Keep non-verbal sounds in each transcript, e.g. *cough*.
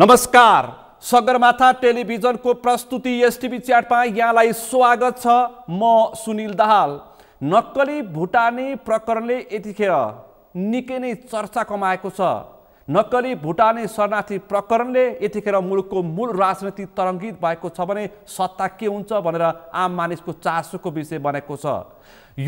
नमस्कार सगरमाथा टेलिभिजनको प्रस्तुति एसटिभी च्याटमा यहाँलाई स्वागत छ म सुनिल दाहाल नक्कली भुटानी प्रकरणले यतिखेर निकै नै चर्चा कमाएको छ नक्कली भुटानी शरणार्थी प्रकरणले यतिखेर मुलुकको मूल राजनीति तरङ्गित भएको छ भने सत्ता के हुन्छ भनेर आम मानिसको चासोको विषय बनेको छ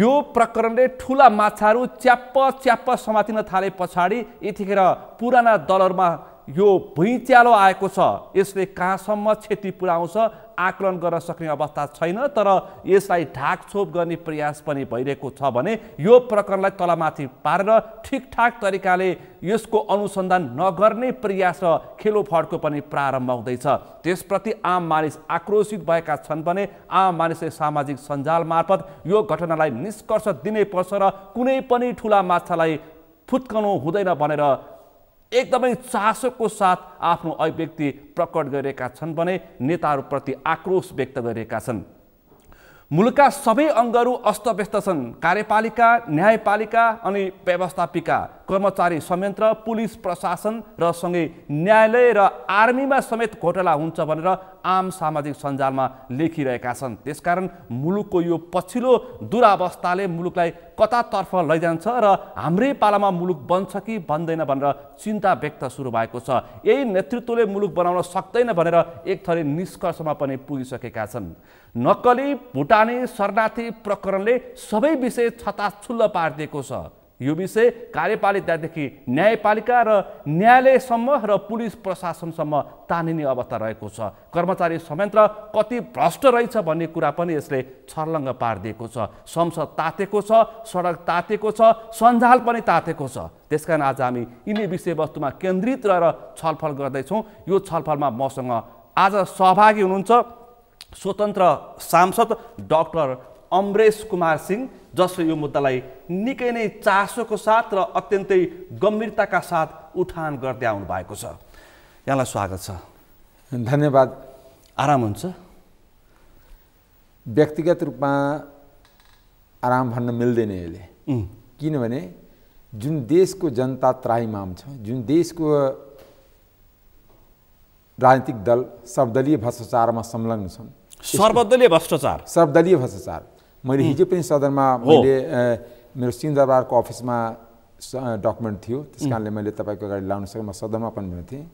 यो प्रकरणले ठुला माछाहरू च्याप्प च्याप्प समातिन थाले पछाडि यतिखेर पुराना दलहरूमा यो भुइँच्यालो आएको छ यसले कहाँसम्म क्षति पुर्याउँछ आकलन गर्न सक्ने अवस्था छैन तर यसलाई ढाकछोप गर्ने प्रयास पनि भइरहेको छ भने यो प्रकरणलाई तलमाथि पारेर ठिकठाक तरिकाले यसको अनुसन्धान नगर्ने प्रयास र खेलोफडको पनि प्रारम्भ हुँदैछ त्यसप्रति आम मानिस आक्रोशित भएका छन् भने आम मानिसले सामाजिक सञ्जाल मार्फत यो घटनालाई निष्कर्ष दिनैपर्छ र कुनै पनि ठुला माछालाई फुत्कनु हुँदैन भनेर एकदमै चासोको साथ आफ्नो अभिव्यक्ति प्रकट गरेका छन् भने नेताहरूप्रति आक्रोश व्यक्त गरेका छन् मुलुकका सबै अङ्गहरू अस्तव्यस्त छन् कार्यपालिका न्यायपालिका अनि व्यवस्थापिका कर्मचारी संयन्त्र पुलिस प्रशासन र सँगै न्यायालय र आर्मीमा समेत घोटाला हुन्छ भनेर आम सामाजिक सञ्जालमा लेखिरहेका छन् त्यसकारण मुलुकको यो पछिल्लो दुरावस्थाले मुलुकलाई कतातर्फ लैजान्छ र हाम्रै पालामा मुलुक बन्छ कि बन्दैन भनेर चिन्ता व्यक्त सुरु भएको छ यही नेतृत्वले मुलुक बनाउन सक्दैन भनेर एक थरी निष्कर्षमा पनि पुगिसकेका छन् नक्कली भुटानी शरणार्थी प्रकरणले सबै विषय छताछुल्ल पारिदिएको छ यो विषय कार्यपालिकादेखि न्यायपालिका र न्यायालयसम्म र पुलिस प्रशासनसम्म तानिने अवस्था रहेको छ कर्मचारी संयन्त्र कति भ्रष्ट रहेछ भन्ने कुरा पनि यसले छर्लङ्ग पारिदिएको छ संसद तातेको छ सडक तातेको छ सञ्जाल पनि तातेको छ त्यसकारण आज हामी यिनै विषयवस्तुमा केन्द्रित रहेर छलफल गर्दैछौँ यो छलफलमा मसँग आज सहभागी हुनुहुन्छ स्वतन्त्र सांसद डाक्टर अमरेश कुमार सिंह जसले यो मुद्दालाई निकै नै चासोको साथ र अत्यन्तै गम्भीरताका साथ उठान गर्दै आउनु भएको छ यहाँलाई स्वागत छ धन्यवाद आराम हुन्छ व्यक्तिगत रूपमा आराम भन्न मिल्दैन यसले किनभने जुन देशको जनता त्राहीमाम छ जुन देशको राजनीतिक दल सबदलीय भ्रष्टाचारमा संलग्न छन् सर्वदलीय भ्रष्टाचार सर्वदलीय भ्रष्टाचार मैले हिजो पनि सदनमा मैले मेरो सिंहदरबारको अफिसमा डकुमेन्ट थियो त्यस कारणले मैले तपाईँको अगाडि लाउन सकेँ म सदनमा पनि भनेको थिएँ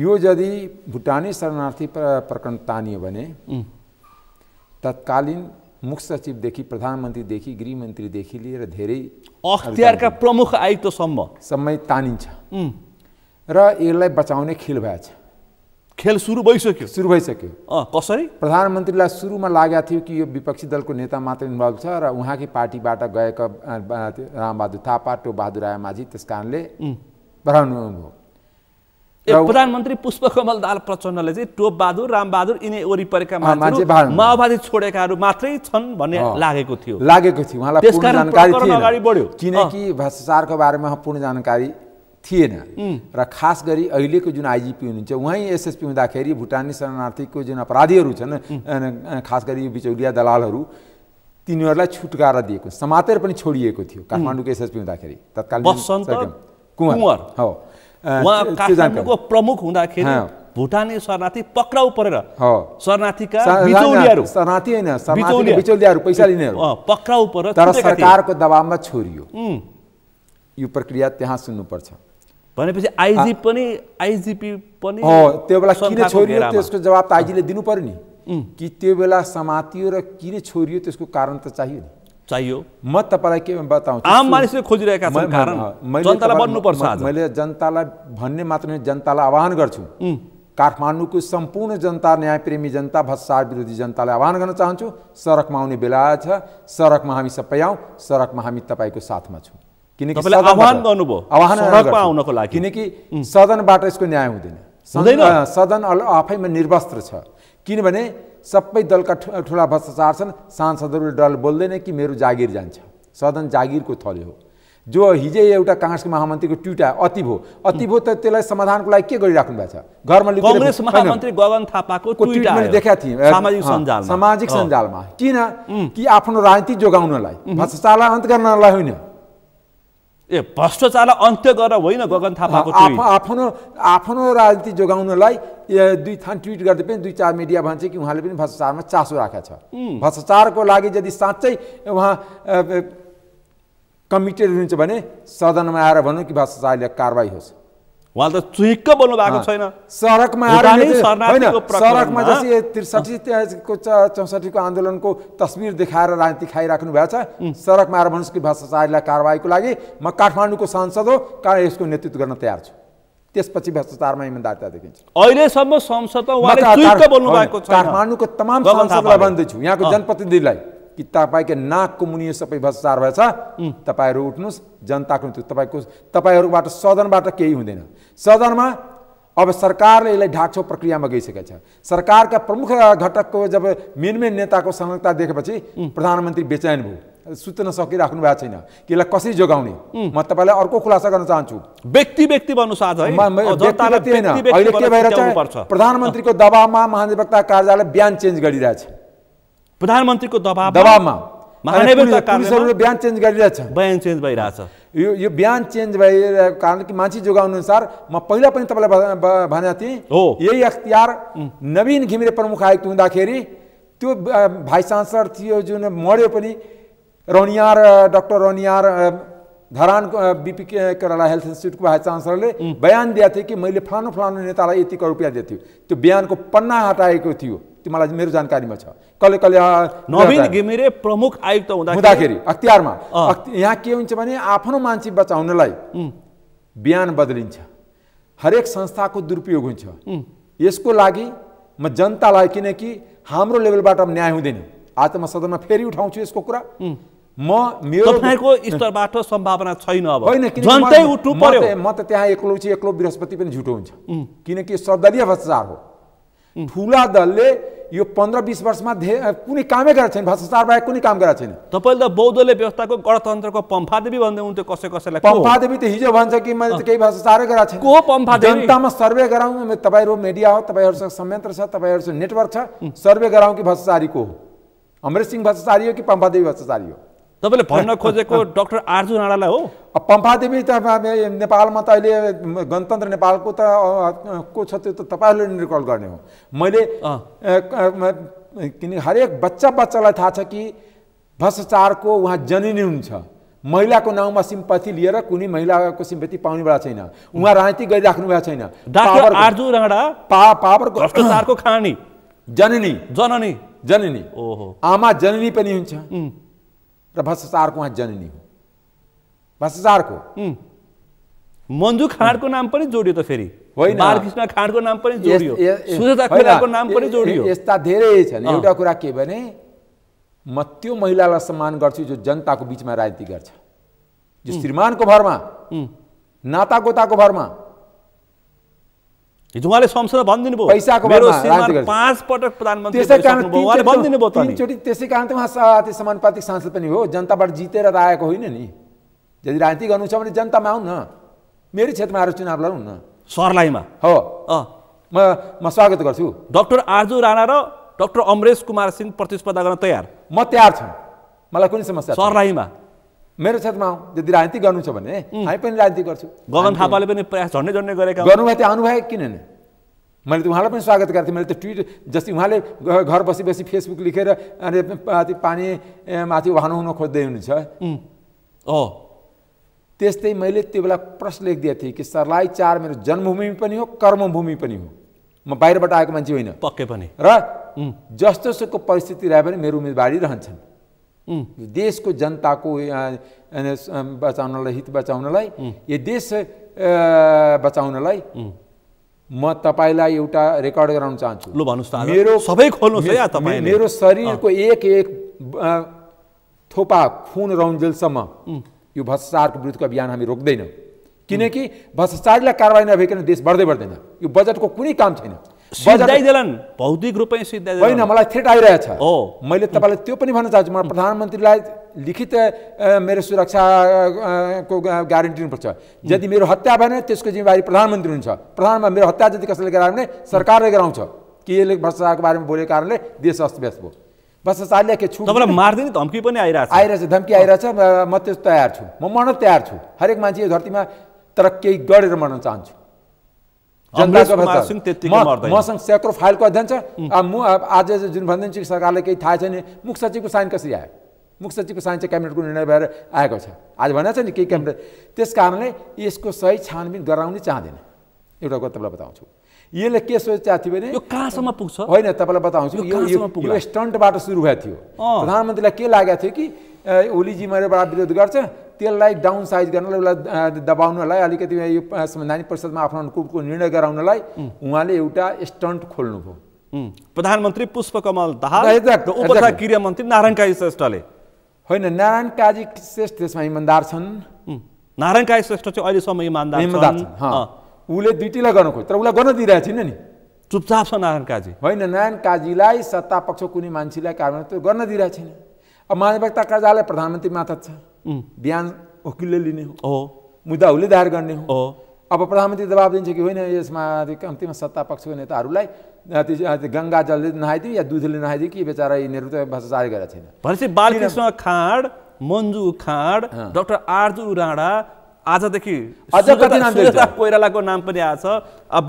यो यदि भुटानी शरणार्थी प्रकरण तानियो भने तत्कालीन मुख्य सचिवदेखि प्रधानमन्त्रीदेखि गृहमन्त्रीदेखि लिएर धेरै अख्तियारका प्रमुख आयुक्तसम्म सम्मै तानिन्छ र यसलाई बचाउने खेल भएछ खेल सुरु भइसक्यो सुरु भइसक्यो कसरी प्रधानमन्त्रीलाई सुरुमा लागेको थियो कि यो विपक्षी दलको नेता मात्र इन्भल्भ छ र उहाँकै पार्टीबाट गएका रामबहादुर थापा टोबहादुर राय माझी त्यस कारणले बढाउनुभयो प्रधानमन्त्री पुष्पकमल दाल प्रचण्डले चाहिँ टोपबहादुर रामबहादुर यिनै वरिपरिका माओवादी छोडेकाहरू मात्रै छन् भन्ने लागेको थियो लागेको थियो उहाँलाई जानकारी अगाडि बढ्यो किनकि भ्रष्टाचारको बारेमा पूर्ण जानकारी थिएन र खास गरी अहिलेको जुन आइजिपी हुनुहुन्छ उहाँ एसएसपी हुँदाखेरि भुटानी शरणार्थीको जुन अपराधीहरू छन् खास गरी यो बिचौलिया दलालहरू तिनीहरूलाई छुटकारा दिएको समातेर पनि छोडिएको थियो काठमाडौँको एसएसपी हुँदाखेरि तत्काल कुमार हो काठमाडौँको प्रमुख हुँदाखेरि भुटानी शरणार्थी पक्राउ परेर शरणार्थीका बिचौलियाहरू शरणार्थी होइन शरणार्थी बिचौलियाहरू पैसा लिनेहरू पक्राउ परेर तर सरकारको दबाबमा छोडियो यो प्रक्रिया त्यहाँ सुन्नुपर्छ भनेपछि आइजी पनि आइजिपी पनि त्यो बेला किन छोडियो त्यसको जवाब त आइजीले दिनु पर्यो नि कि त्यो बेला समातियो र किन छोडियो त्यसको कारण त चाहियो नि चाहियो म तपाईँलाई के बताउँछु आम मानिसले खोजिरहेका छन् कारण जनतालाई बन्नुपर्छ मैले जनतालाई भन्ने मात्र नै जनतालाई आह्वान गर्छु काठमाडौँको सम्पूर्ण जनता न्यायप्रेमी जनता भ्रष्टाचार विरोधी जनतालाई आह्वान गर्न चाहन्छु सडकमा आउने बेला छ सडकमा हामी सबै आउँ सडकमा हामी तपाईँको साथमा छौँ किनकि आह्वान गर्नुभयो आह्वान सडकमा आउनको लागि किनकि सदनबाट यसको न्याय हुँदैन सधैँ सदन आफैमा निर्वस्त्र छ किनभने सबै दलका ठुला भ्रष्टाचार छन् सांसदहरूले डल बोल्दैन कि मेरो जागिर जान्छ सदन जागिरको थले हो जो हिजै एउटा काङ्ग्रेसको महामन्त्रीको ट्विट अति भयो अति भयो त त्यसलाई समाधानको लागि के गरिराख्नु भएको छ घरमा कङ्ग्रेस महामन्त्री गगन थापाको ट्विट मैले देखाएको थिएँ सामाजिक सञ्जाल सामाजिक सञ्जालमा किन कि आफ्नो राजनीति जोगाउनलाई भ्रष्टाचारलाई अन्त गर्नलाई होइन ए भ्रष्टाचारलाई अन्त्य गरेर होइन गगन थापाको आफ्नो आफ्नो राजनीति जोगाउनलाई दुई थान ट्विट गर्दै पनि दुई चार मिडिया भन्छ कि उहाँले पनि भ्रष्टाचारमा चासो राखेको छ भ्रष्टाचारको लागि यदि साँच्चै उहाँ कमिटेड हुनुहुन्छ भने सदनमा आएर भनौँ कि भ्रष्टाचारले कारवाही होस् उहाँ त चुहिक्क बोल्नु भएको छैन सडकमा सडकमा जस्तै त्रिसठी चौसठीको आन्दोलनको तस्बिर देखाएर राजनीति खाइराख्नु भएको छ सडकमा आएर भन्नुहोस् कि भ्रष्टाचारीलाई कारवाहीको लागि म काठमाडौँको सांसद हो कारण यसको नेतृत्व गर्न तयार छु त्यसपछि भ्रष्टाचारमा इमान्दारिता देखिन्छ अहिलेसम्म काठमाडौँको तमाम सांसदलाई भन्दैछु यहाँको जनप्रतिनिधिलाई कि तपाईँको नाकको मुनि सबै भ्रष्टाचार भएछ तपाईँहरू उठ्नुहोस् जनताको तपाईँको तपाईँहरूबाट सदनबाट केही हुँदैन सदनमा अब सरकारले यसलाई ढाक्छो प्रक्रियामा गइसकेको छ सरकारका प्रमुख घटकको जब मेन मेन नेताको संलग्नता देखेपछि प्रधानमन्त्री बेचैन भयो सुत्न सकिराख्नु भएको छैन कि यसलाई कसरी जोगाउने म तपाईँलाई अर्को खुलासा गर्न चाहन्छु व्यक्ति व्यक्ति अहिले के भइरहेछ प्रधानमन्त्रीको दबावमा महाधिवक्ता कार्यालय बिहान चेन्ज गरिरहेछ प्रधानमन्त्रीको दबाव दबावमा महानगरका कारणले बिहान चेन्ज गरिरहेछ बयान चेन्ज भइरहेछ यो यो बिहान चेन्ज भइरहेको कारण कि मान्छे जोगाउनु अनुसार म पहिला पनि तपाईँलाई भनेको थिएँ हो यही अख्तियार नवीन घिमिरे प्रमुख आयुक्त हुँदाखेरि त्यो भाइस चान्सलर थियो जुन मर्यो पनि रनियार डक्टर रनियार धरान बिपी केरला हेल्थ इन्स्टिट्युटको भाइस चान्सलरले बयान दिएको थियो कि मैले फलानु फलानु नेतालाई यति करोड रुपियाँ दिएको थियो त्यो बयानको पन्ना हटाएको थियो मलाई मेरो जानकारीमा छ कसले कसले नवीन घिमिरे प्रमुख आयुक्त हुँदाखेरि अख्तियारमा यहाँ के हुन्छ भने आफ्नो मान्छे बचाउनलाई बिहान बदलिन्छ हरेक संस्थाको दुरुपयोग हुन्छ यसको लागि म जनतालाई किनकि हाम्रो लेभलबाट न्याय हुँदैन आज त म सदनमा फेरि उठाउँछु यसको कुरा म मेरो स्तरबाट सम्भावना छैन अब होइन म त त्यहाँ एक्लो चाहिँ एक्लो बृहस्पति पनि झुटो हुन्छ किनकि शब्दलीय भ्रष्टाचार हो ठुला दलले यो पन्ध्र बिस वर्षमा धे कुनै कामै गरेको छैन भ्रष्टाचार बाहेक कुनै काम गरेको छैन तपाईँले त बौद्धले व्यवस्थाको गणतन्त्रको पम्फादेवी भन्दै हुन्थ्यो कसै कसैलाई पम्फादेवी त हिजो भन्छ कि मैले त केही भ्रष्टाचारै गराएको छैन को पम्फादेवी जनतामा सर्वे गराउँ तपाईँहरू मिडिया हो तपाईँहरूसँग संयन्त्र छ तपाईँहरूसँग नेटवर्क छ सर्वे गराउँ कि भ्रष्टाचारी को हो अमृत सिंह भ्रष्टाचारी हो कि पम्फादेवी भ्रष्टाचारी हो तपाईँले भन्न खोजेको *laughs* डक्टर आर्जु राणालाई हो पम्फादेवी त नेपालमा त अहिले गणतन्त्र नेपालको त को छ त्यो त तपाईँहरूले रिकल गर्ने हो मैले किन हरेक बच्चा बच्चालाई थाहा छ कि भ्रष्टाचारको उहाँ जननी हुन्छ महिलाको नाउँमा सिम्पथी लिएर कुनै महिलाको सिम्पथी पाउनेवाला छैन उहाँ राजनीति गरिराख्नु भएको छैन आर्जु राणा पावरको भ्रष्टाचारको खानी जननी जननी जननी ओहो आमा जननी पनि हुन्छ र भ्रष्टाचारको उहाँ जननी हो भ्रष्टाचारको मन्जु खाँडको नाम पनि जोडियो त फेरि होइन बालकृष्ण खाँडको नाम पनि जोडियो नाम पनि जोडियो यस्ता धेरै छन् एउटा कुरा के भने म त्यो महिलालाई सम्मान गर्छु जो जनताको बिचमा राजनीति गर्छ जो श्रीमानको भरमा नातागोताको भरमा हिजो उहाँले संसदमा भनिदिनु भयो पैसाको पाँच पटक प्रधानमन्त्री तिनचोटि त्यसै कारण त उहाँ सभापति समानुपातिक सांसद पनि हो जनताबाट जितेर आएको होइन नि यदि राजनीति गर्नु छ भने जनतामा आउँ न मेरै क्षेत्रमा आएर चुनाव लडौँ न सरलाईमा हो म म स्वागत गर्छु डक्टर आजु राणा र डक्टर अमरेश कुमार सिंह प्रतिस्पर्धा गर्न तयार म तयार छु मलाई कुनै समस्या सरलाईमा मेरो क्षेत्रमा आऊ यदि राजनीति गर्नु छ भने हामी पनि राजनीति गर्छु गगन थापाले पनि प्रयास झन्डै झन्डै गरेका गर्नुभयो त्यो आउनुभयो किनभने मैले त उहाँलाई पनि स्वागत गरेको थिएँ मैले त ट्विट जस्तै उहाँले घर बसी बसी फेसबुक लेखेर अनि पानी माथि उहाँनु हुन खोज्दै हुनुहुन्छ हो त्यस्तै मैले त्यो बेला प्रश्न लेखिदिएको थिएँ कि सरलाई चार मेरो जन्मभूमि पनि हो कर्मभूमि पनि हो म बाहिरबाट आएको मान्छे होइन पक्कै पनि र जस्तोसुको परिस्थिति रहे पनि मेरो उम्मेदवारी रहन्छन् देशको जनताको बचाउनलाई हित बचाउनलाई यो देश बचाउनलाई म तपाईँलाई एउटा रेकर्ड गराउन चाहन्छु लु भन्नुहोस् मेरो सबै मेरो शरीरको एक एक थोपा खुन रौन्जेलसम्म यो भ्रष्टाचारको विरुद्धको अभियान हामी रोक्दैनौँ किनकि भ्रष्टाचारलाई कारवाही नभइकन देश बढ्दै बढ्दैन यो बजेटको कुनै काम छैन सिद्धाइदिएनन् भौतिक रूपमै सिद्धाइ होइन मलाई थ्रेट आइरहेछ हो मैले तपाईँलाई त्यो पनि भन्न चाहन्छु म प्रधानमन्त्रीलाई लिखित मेरो सुरक्षाको ग्यारेन्टी दिनुपर्छ यदि मेरो हत्या भएन त्यसको जिम्मेवारी प्रधानमन्त्री हुन्छ प्रधानमा मेरो हत्या जति कसैले गरायो भने सरकारले गराउँछ कि यसले भ्रष्टाचारको बारेमा बोलेको कारणले देश अस्तव्यस्त भयो भ्रष्टाचारले के छु तपाईँलाई मारिदिने धम्की पनि आइरहेको छ आइरहेछ धम्की आइरहेछ म त्यस तयार छु म मर्न तयार छु हरेक मान्छे यो धरतीमा तर केही गरेर मर्न चाहन्छु जनताको मसँग सेक्रो फाइलको अध्ययन छ अब म आज जुन भनिदिन्छु सरकारले केही थाहा छैन मुख सचिवको साइन कसरी आयो मुख सचिवको साइन चाहिँ क्याबिनेटको निर्णय भएर आएको छ आज भनेको छ नि केही क्याबिनेट त्यस कारणले यसको सही छानबिन गराउनै चाहँदैन एउटा कुरा तपाईँलाई बताउँछु यसले के सोचेको थियो भने यो कहाँसम्म पुग्छ होइन तपाईँलाई बताउँछु यो स्टन्टबाट सुरु भएको थियो प्रधानमन्त्रीलाई के लागेको थियो कि ओलीजी ओली बडा विरोध गर्छ त्यसलाई डाउन साइज गर्नलाई उसलाई दबाउनलाई अलिकति यो संवैधानिक परिषदमा आफ्नो अनुकूलको निर्णय गराउनलाई उहाँले एउटा स्टन्ट खोल्नुभयो प्रधानमन्त्री पुष्पकमल दाहाल मन्त्री नारायण काजी श्रेष्ठले होइन नारायण काजी श्रेष्ठ त्यसमा इमान्दार छन् नारायण काजी श्रेष्ठ चाहिँ अहिलेसम्म इमान्दार छन् उसले दुइटीलाई गर्न खोज्छ तर उसलाई गर्न दिइरहेको छैन नि चुपचाप छ नारायण काजी होइन नारायण काजीलाई सत्ता पक्ष कुनै मान्छेलाई कारण त्यो गर्न दिइरहेको छैन अब मानवता कार्यालय प्रधानमन्त्री माथत छ बिहान वकिलले लिने हो मुद्दा उसले दायर गर्ने हो अब प्रधानमन्त्री दबाब दिन्छ कि होइन यसमा कम्तीमा सत्ता पक्षको नेताहरूलाई गङ्गा जलले नहाइदियो या दुधले नहाइदियो कि बेचारा यिनीहरू त भ्रष्टाचार गरेको छैन भनेपछि बालकृष्ण खाँड मन्जु खाँड डक्टर आर्जु राणा आजदेखि कोइरालाको नाम पनि आएछ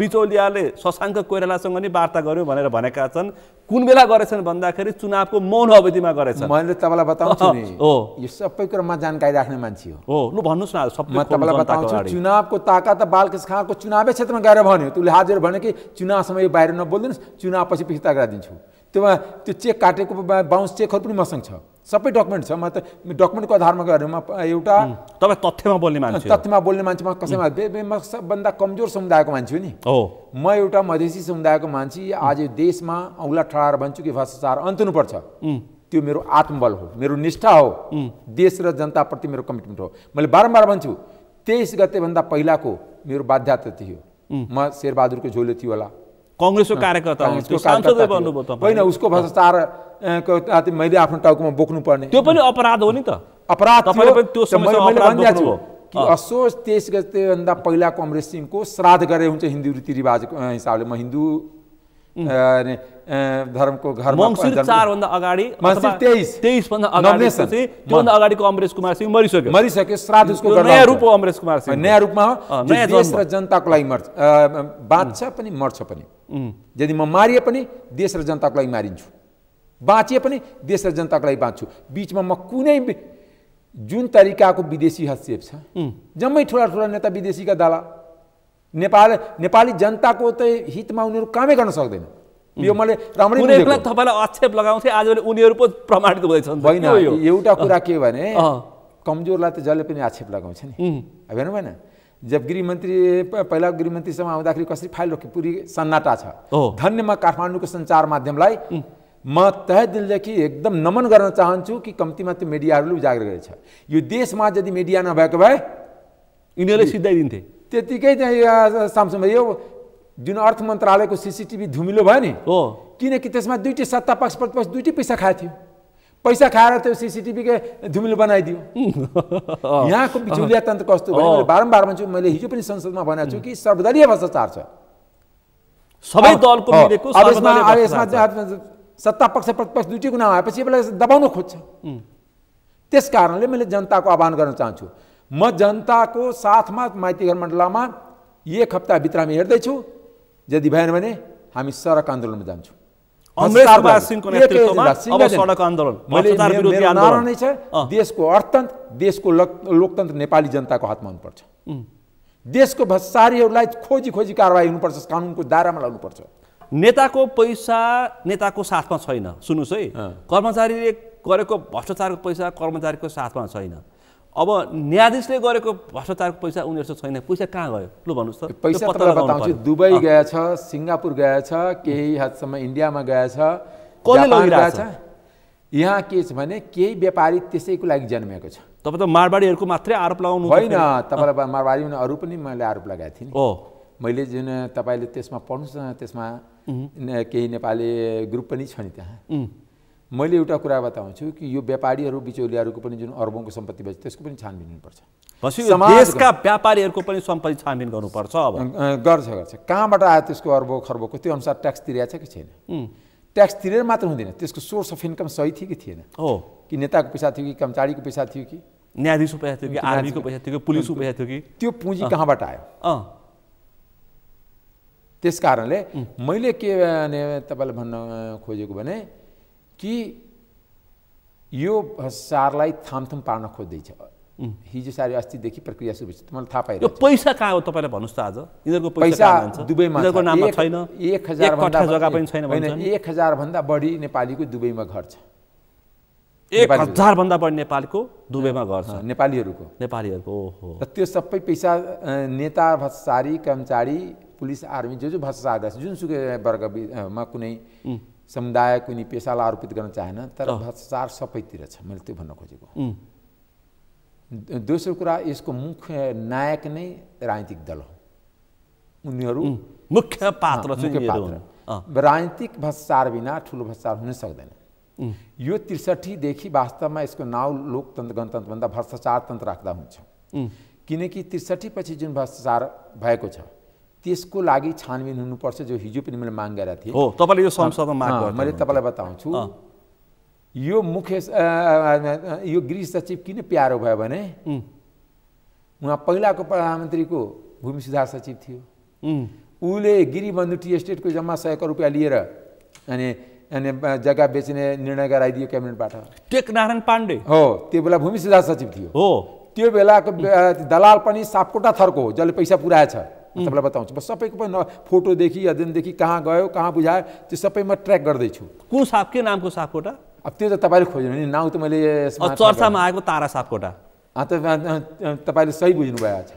बिचौलियाले शशाङ्क कोइरालासँग नि वार्ता गर्यो भनेर भनेका छन् कुन बेला गरेछन् भन्दाखेरि चुनावको मौन अवधिमा गरेछन् मैले तपाईँलाई बताउँछु नि *laughs* हो यो सबै कुरामा जानकारी राख्ने मान्छे हो हो भन्नुहोस् न सबै तपाईँलाई बताउँछु चुनावको त बालकृष्ण खाँको चुनावै क्षेत्रमा गएर भन्यो उसले हाजिर भन्यो कि चुनाव समय बाहिर नबोलिदिनुहोस् चुनाव पछि फिर्ता गराइदिन्छु त्यो त्यो चेक काटेको बााउन्स चेकहरू पनि मसँग छ सबै डकुमेन्ट छ म त डकुमेन्टको आधारमा गरेमा एउटा तपाईँ तथ्यमा बोल्ने मान्छे तथ्यमा बोल्ने मान्छे म कसैमा म सबभन्दा कमजोर समुदायको मान्छे हो नि हो म एउटा मधेसी समुदायको मान्छे आज देशमा औँला ठडाएर भन्छु कि भ्रष्टाचार अन्त हुनुपर्छ त्यो मेरो आत्मबल हो मेरो निष्ठा हो देश र जनताप्रति मेरो कमिटमेन्ट हो मैले बारम्बार भन्छु तेइस गतेभन्दा पहिलाको मेरो बाध्यता थियो म शेरबहादुरको झोले थियो होला कङ्ग्रेसको कार्यकर्ता होइन उसको भ्रष्टाचार मैले आफ्नो टाउकोमा बोक्नु पर्ने त्यो पनि अपराध हो नि त अपराध त्यो कि असोज तेइस गतेभन्दा पहिला कमरेज सिंहको श्राद्ध गरे हुन्छ हिन्दू रीतिरिवाजको हिसाबले म हिन्दू धर्मको घर मङ्सिर चारभन्दा अगाडि तेइस तेइसभन्दा अगाडि त्योभन्दा अगाडिको अमरेश कुमार सिंह मरिसक्यो मरिसक्यो श्राद्ध उसको नयाँ रूप हो अमरेश कुमार सिंह नयाँ रूपमा हो नयाँ देश र जनताको लागि मर्छ बाँच्छ पनि मर्छ पनि यदि म मारिए पनि देश र जनताको लागि मारिन्छु बाँचिए पनि देश र जनताको लागि बाँच्छु बिचमा म कुनै जुन तरिकाको विदेशी हस्तक्षेप छ जम्मै ठुला ठुला नेता विदेशीका दाला नेपाल नेपाली जनताको त हितमा उनीहरू कामै गर्न सक्दैन यो मैले राम्रै तपाईँलाई आक्षेप लगाउँथे आज उनीहरू पो प्रमाणित हुँदैछन् होइन एउटा कुरा के भने कमजोरलाई त जसले पनि आक्षेप लगाउँछ नि हेर्नु भएन जब गृहमन्त्री पहिला गृहमन्त्रीसम्म आउँदाखेरि कसरी फाइल रोक्यो पुरी सन्नाटा छ धन्यमा काठमाडौँको सञ्चार माध्यमलाई म तह दिलदेखि एकदम नमन गर्न चाहन्छु कि कम्तीमा त्यो मिडियाहरूले उजागर गरेछ यो देशमा यदि मिडिया नभएको भए यिनीहरूले सिधाइदिन्थे त्यतिकै यो सामसुङ यो जुन अर्थ मन्त्रालयको सिसिटिभी धुमिलो भयो नि हो किनकि त्यसमा दुइटै सत्ता पक्ष प्रतिपक्ष दुइटै पैसा खाएको थियो पैसा खाएर त्यो सिसिटिभीकै धुमिलो बनाइदियो *laughs* यहाँको बिचौलिया तन्त्र कस्तो भयो बारम्बार भन्छु मैले हिजो पनि संसदमा भनेको छु कि सर्वदलीय भ्रष्टाचार छ सबै दलको सत्ता पक्ष प्रतिपक्ष दुइटैको नाम आएपछि यसलाई दबाउन खोज्छ त्यस कारणले मैले जनताको आह्वान गर्न चाहन्छु म जनताको साथमा माइतीघर मण्डलमा एक हप्ताभित्रमा हेर्दैछु यदि भएन भने हामी सडक आन्दोलनमा जान्छौँ नै छ देशको अर्थतन्त्र देशको लोकतन्त्र नेपाली जनताको हातमा हुनुपर्छ देशको भसारीहरूलाई खोजी खोजी कारवाही हुनुपर्छ कानुनको दायरामा लाउनुपर्छ नेताको पैसा नेताको साथमा छैन सुन्नुहोस् है कर्मचारीले गरेको भ्रष्टाचारको पैसा कर्मचारीको साथमा छैन अब न्यायाधीशले गरेको भ्रष्टाचारको पैसा उनीहरूसँग छैन पैसा कहाँ गयो लु भन्नुहोस् त पैसा बताउँछु दुबई गएछ सिङ्गापुर गएछ केही हदसम्म इन्डियामा गएछ गएछ यहाँ के छ भने केही व्यापारी त्यसैको लागि जन्मेको छ तपाईँ त मारवाडीहरूको मात्रै आरोप लगाउनु होइन तपाईँलाई मारवाडी अरू पनि मैले आरोप लगाएको थिएँ नि मैले जुन तपाईँले त्यसमा पढ्नुहोस् न त्यसमा केही नेपाली ग्रुप पनि छ नि त्यहाँ मैले एउटा कुरा बताउँछु कि यो व्यापारीहरू बिचौलियाहरूको पनि जुन अर्बौँको सम्पत्ति भएछ त्यसको पनि छानबिन हुनुपर्छ देशका व्यापारीहरूको पनि सम्पत्ति छानबिन गर्नुपर्छ अब गर्छ गर्छ कहाँबाट आयो त्यसको अर्ब खर्बको त्यो अनुसार ट्याक्स तिरेको छ कि छैन ट्याक्स तिरेर मात्र हुँदैन त्यसको सोर्स अफ इन्कम सही थियो कि थिएन हो कि नेताको पैसा थियो कि कर्मचारीको पैसा थियो कि न्यायाधीशको पैसा थियो कि आर्मीको पैसा थियो कि पुलिसको पैसा थियो कि त्यो पुँजी कहाँबाट आयो त्यस कारणले मैले के तपाईँलाई भन्न खोजेको भने कि यो भ्रष्टाचारलाई थामथुम पार्न खोज्दैछ हिजो साह्रै अस्तिदेखि प्रक्रिया सुरु छ तपाईँलाई थाहा पाइरहेको पैसा कहाँ हो तपाईँलाई भन्नुहोस् त आज यिनीहरूको पैसा दुबईमा नाममा छैन एक हजार जग्गा पनि छैन एक हजारभन्दा बढी नेपालीको दुबईमा घर छ एक हजारभन्दा बढी नेपालको दुबईमा घर छ नेपालीहरूको नेपालीहरूको ओहो त्यो सबै पैसा नेता भ्रष्टाचारी कर्मचारी पुलिस आर्मी जो जो भ्रष्टाचार गर्छ जुनसुकै वर्गमा कुनै समुदाय कुनै पेसालाई आरोपित गर्न चाहेन तर भ्रष्टाचार सबैतिर छ मैले त्यो भन्न खोजेको दोस्रो कुरा यसको मुख्य नायक नै राजनीतिक दल हो उनीहरू मुख्य पात्र राजनीतिक भ्रष्टाचार बिना ठुलो भ्रष्टाचार हुन सक्दैन यो त्रिसठीदेखि वास्तवमा यसको नाउँ लोकतन्त्र गणतन्त्रभन्दा भ्रष्टाचार तन्त्र राख्दा हुन्छ किनकि त्रिसठी पछि जुन भ्रष्टाचार भएको छ त्यसको लागि छानबिन हुनुपर्छ जो हिजो पनि मैले माग गरेका थिएँ हो तपाईँले यो संसदमा माग मैले तपाईँलाई बताउँछु यो मुख्य यो गृह सचिव किन प्यारो भयो भने उहाँ पहिलाको प्रधानमन्त्रीको भूमि सुधार सचिव थियो उसले गिरिबन्धु टी एस्टेटको जम्मा सय करोड रुपियाँ लिएर अनि अनि जग्गा बेच्ने निर्णय गराइदियो क्याबिनेटबाट टेकनारायण पाण्डे हो त्यो बेला भूमि सुधार सचिव थियो हो त्यो बेलाको दलाल पनि सापकोटा थरको हो जसले पैसा पुऱ्याएछ तपाईँलाई बताउँछु म सबैको पनि फोटोदेखि अध्ययनदेखि कहाँ गयो कहाँ बुझायो त्यो सबै म ट्र्याक गर्दैछु कुन साप के नामको सापकोटा अब त्यो त तपाईँले खोज्नु नि नाउँ त मैले चर्चामा आएको तारा सापकोटा तपाईँले सही बुझ्नुभयो आज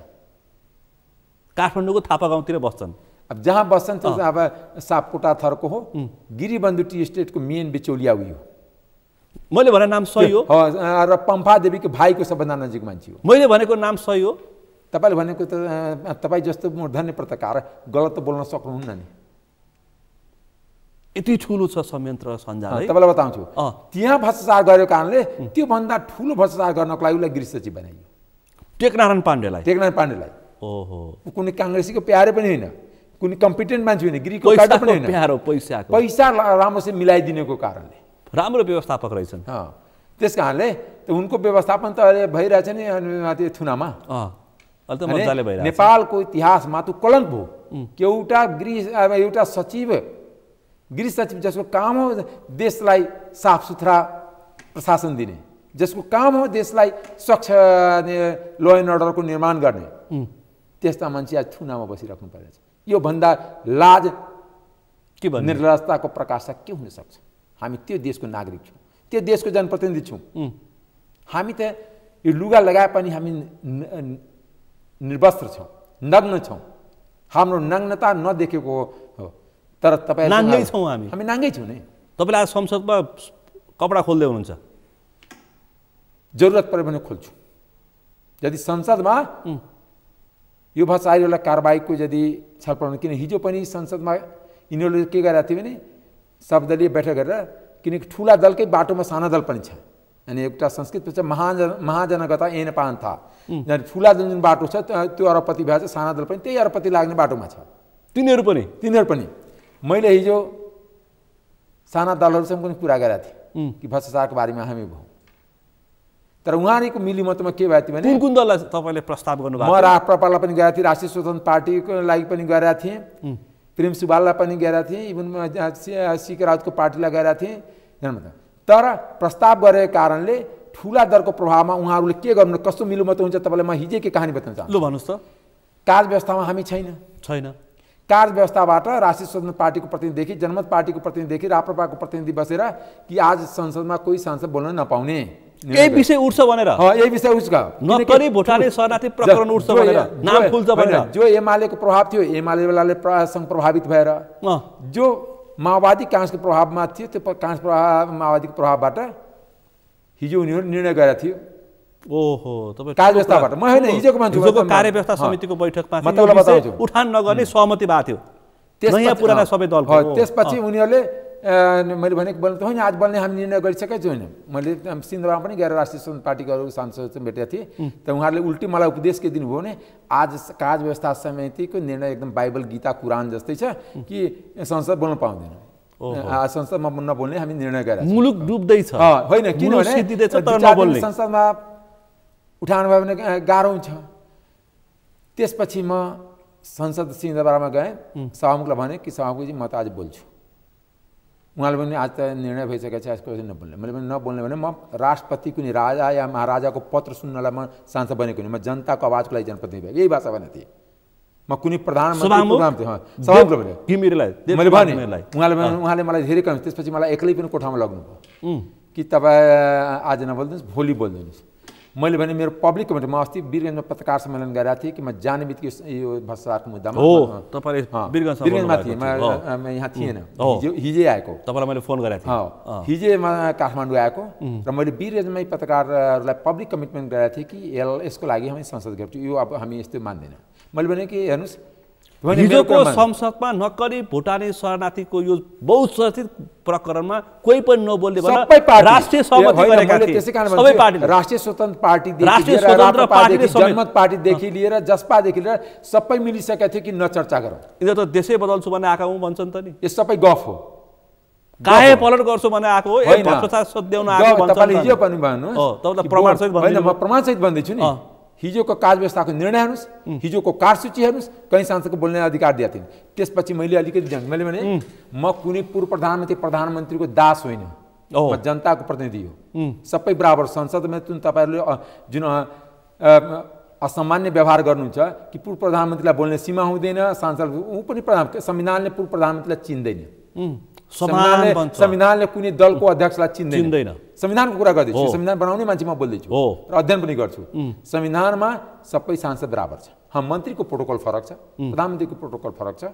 काठमाडौँको थापा गाउँतिर बस्छन् अब जहाँ बस्छन् त्यो अब सापकोटा थरको हो गिरिबन्धु टी स्टेटको मेन बिचौलिया उयो मैले भने नाम सही हो र पम्फा भाइको सबभन्दा नजिक मान्छे हो मैले भनेको नाम सही हो तपाईँले भनेको त तपाईँ जस्तो मूर्धन्य पत्रकार गलत बोल्न सक्नुहुन्न नि यति ठुलो छ संयन्त्र सञ्जाल तपाईँलाई बताउँछु त्यहाँ भ्रष्टाचार गरेको कारणले त्योभन्दा ठुलो भ्रष्टाचार गर्नको लागि उसलाई गृह सचिव बनाइयो टेकनारायण पाण्डेलाई टेकनारायण पाण्डेलाई ओहो कुनै काङ्ग्रेसीको प्यारे पनि होइन कुनै कम्पिटेन्ट मान्छे होइन गृहको पनि होइन पैसा पैसा राम्रोसँग मिलाइदिनेको कारणले राम्रो व्यवस्थापक रहेछन् त्यस कारणले उनको व्यवस्थापन त अहिले भइरहेछ नि त्यो थुनामा नेपालको इतिहास त कलङ्क भयो कि एउटा गृह एउटा सचिव गृह सचिव जसको काम हो देशलाई साफ सुथरा प्रशासन दिने जसको काम हो देशलाई स्वच्छ ल एन्ड अर्डरको निर्माण गर्ने त्यस्ता मान्छे आज थुनामा बसिराख्नु परेको छ योभन्दा लाज के भन्नु निर्लजताको प्रकाशता के हुनसक्छ हामी त्यो देशको नागरिक छौँ त्यो देशको जनप्रतिनिधि छौँ हामी त यो लुगा लगाए पनि हामी निर्वस्त्र छौँ नग्न छौँ हाम्रो नग्नता नदेखेको हो तर तपाईँ नाङ्गै छौँ हामी हामी नाङ्गै छौँ नि तपाईँले आज संसदमा कपडा खोल्दै हुनुहुन्छ जरुरत पऱ्यो भने खोल्छु यदि संसदमा युवाचार्यलाई कारबाहीको यदि छलफल किन हिजो पनि संसदमा यिनीहरूले के गरेका थियो भने सबदलीय बैठक गरेर किनकि ठुला दलकै बाटोमा साना दल पनि छ अनि एउटा संस्कृत पछि महाजन महाजनगता एन पान था जहाँ ठुला जुन जुन बाटो छ त्यो अरबपति चाहिँ साना दल पनि त्यही अरबपति लाग्ने बाटोमा छ तिनीहरू पनि तिनीहरू पनि मैले हिजो साना दलहरूसँग पनि कुरा गरेको थिएँ कि भ्रष्टाचारको बारेमा हामी भयौँ तर उहाँहरूको मिलिमतमा के भएको थियो भने कुन दललाई तपाईँले प्रस्ताव गर्नु म राप्रपालाई पनि गएको थिएँ राष्ट्रिय स्वतन्त्र पार्टीको लागि पनि गएर थिएँ प्रेम सुब्बाललाई पनि गएर थिएँ इभन सिके राउतको पार्टीलाई गएर थिएँ तर प्रस्ताव गरेको कारणले ठुला दरको प्रभावमा उहाँहरूले के गर्नु कस्तो मिलुमत हुन्छ तपाईँलाई म हिजै के कहानी बताउन चाहन्छु लु भन्नुहोस् त कार्य व्यवस्थामा हामी छैन छैन कार्य व्यवस्थाबाट राष्ट्रिय स्वतन्त्र पार्टीको प्रतिनिधिदेखि जनमत पार्टीको प्रतिनिधिदेखि राप्रपाको प्रतिनिधि बसेर कि आज संसदमा कोही सांसद बोल्न नपाउने यही विषय उठ्छ भनेर यही विषय उठ्छ नक्कली भोटाले शरणार्थी प्रकरण उठ्छ भनेर नाम खुल्छ भनेर जो एमालेको प्रभाव थियो एमाले प्रभावित भएर जो माओवादी काङ्ग्रेसको प्रभावमा थियो त्यो काङ्ग्रेस प्रभाव माओवादीको प्रभावबाट हिजो उनीहरू निर्णय गरेका थियो ओहो तपाईँ व्यवस्थाबाट म होइन हिजोको मान्छे कार्यव्यवस्था समितिको बैठकमा उठान नगर्ने सहमति भएको थियो सबै त्यसपछि उनीहरूले मैले भनेको बोल्नु त होइन आज बोल्ने हामी निर्णय छु होइन मैले सिन्धुवामा पनि गएर राष्ट्रिय स्वतन्त्र पार्टीको सांसद भेटेको थिएँ त उहाँहरूले उल्टी मलाई उपदेश के दिनुभयो भने आज कार्य व्यवस्था समितिको निर्णय एकदम बाइबल गीता कुरान जस्तै छ कि संसद बोल्न पाउँदैन संसदमा नबोल्ने हामी निर्णय गरेर मुलुक डुब्दैछ होइन किनभने संसदमा उठाउनु भयो भने गाह्रो हुन्छ त्यसपछि म संसद सिंहदरबारमा गएँ सभामुखलाई भने कि सभामुखजी म त आज बोल्छु उहाँले पनि आज त निर्णय भइसकेको छ यसको नबोल्ने मैले पनि नबोल्ने भने म राष्ट्रपति कुनै राजा या महाराजाको पत्र सुन्नलाई म सांसद बनेको नि म जनताको आवाजको लागि जनप्रति भएको यही भाषा भनेको थिएँ म कुनै प्रधानमन्त्री उहाँले उहाँले मलाई धेरै कम त्यसपछि मलाई एक्लै पनि कोठामा लग्नुभयो कि तपाईँ आज नबोलिदिनुहोस् भोलि बोलिदिनुहोस् मैले भने मेरो पब्लिक म अस्ति वीरगञ्जमा पत्रकार सम्मेलन गरेका थिएँ कि म जाने बित्तिकै यो भ्रष्टाचारको मुद्दामा थिएँ यहाँ थिएन हिजै आएको तपाईँलाई मैले फोन गरेको थिएँ हिजै म काठमाडौँ आएको र मैले वीरगञ्जमै पत्रकारहरूलाई पब्लिक कमिटमेन्ट गरेको थिएँ कि यसको लागि हामी संसद गर्छौँ यो अब हामी यस्तो मान्दैन मैले भने कि हेर्नुहोस् हिजोको संसदमा नक्कली भुटानी शरणार्थीको यो बहुचर्चित प्रकरणमा कोही पनि नबोल्ने राष्ट्रिय सबै पार्टी राष्ट्रिय स्वतन्त्र पार्टी जनमत पार्टीदेखि लिएर जसपादेखि लिएर सबै मिलिसकेका थियो कि नचर्चा गरौँ यिनीहरू त देशै बदल्छु भन्ने आएको भन्छन् त नि यो सबै गफ हो काहे पलट गर्छु भने आएको हो भ्रष्टाचार सत्याउन आएको तपाईँले हिजो पनि भन्नु प्रमाणसहित भन्दैछु नि हिजोको कार्य व्यवस्थाको निर्णय हेर्नुहोस् हिजोको कार्यसूची हेर्नुहोस् कहीँ सांसदको बोल्ने अधिकार दिएको थिएन त्यसपछि मैले अलिकति मैले भने म कुनै पूर्व प्रधानमन्त्री प्रधानमन्त्रीको दास होइन म जनताको प्रतिनिधि हो सबै बराबर संसदमा जुन तपाईँहरूले जुन असामान्य व्यवहार गर्नुहुन्छ कि पूर्व प्रधानमन्त्रीलाई बोल्ने सीमा हुँदैन सांसद ऊ पनि प्रधान संविधानले पूर्व प्रधानमन्त्रीलाई चिन्दैन संविधानले कुनै दलको अध्यक्षलाई चिन्दैन संविधानको कुरा गर्दैछु संविधान बनाउने मान्छे म बोल्दैछु र अध्ययन पनि गर्छु संविधानमा सबै सांसद बराबर छ हाम मन्त्रीको प्रोटोकल फरक छ प्रधानमन्त्रीको प्रोटोकल फरक छ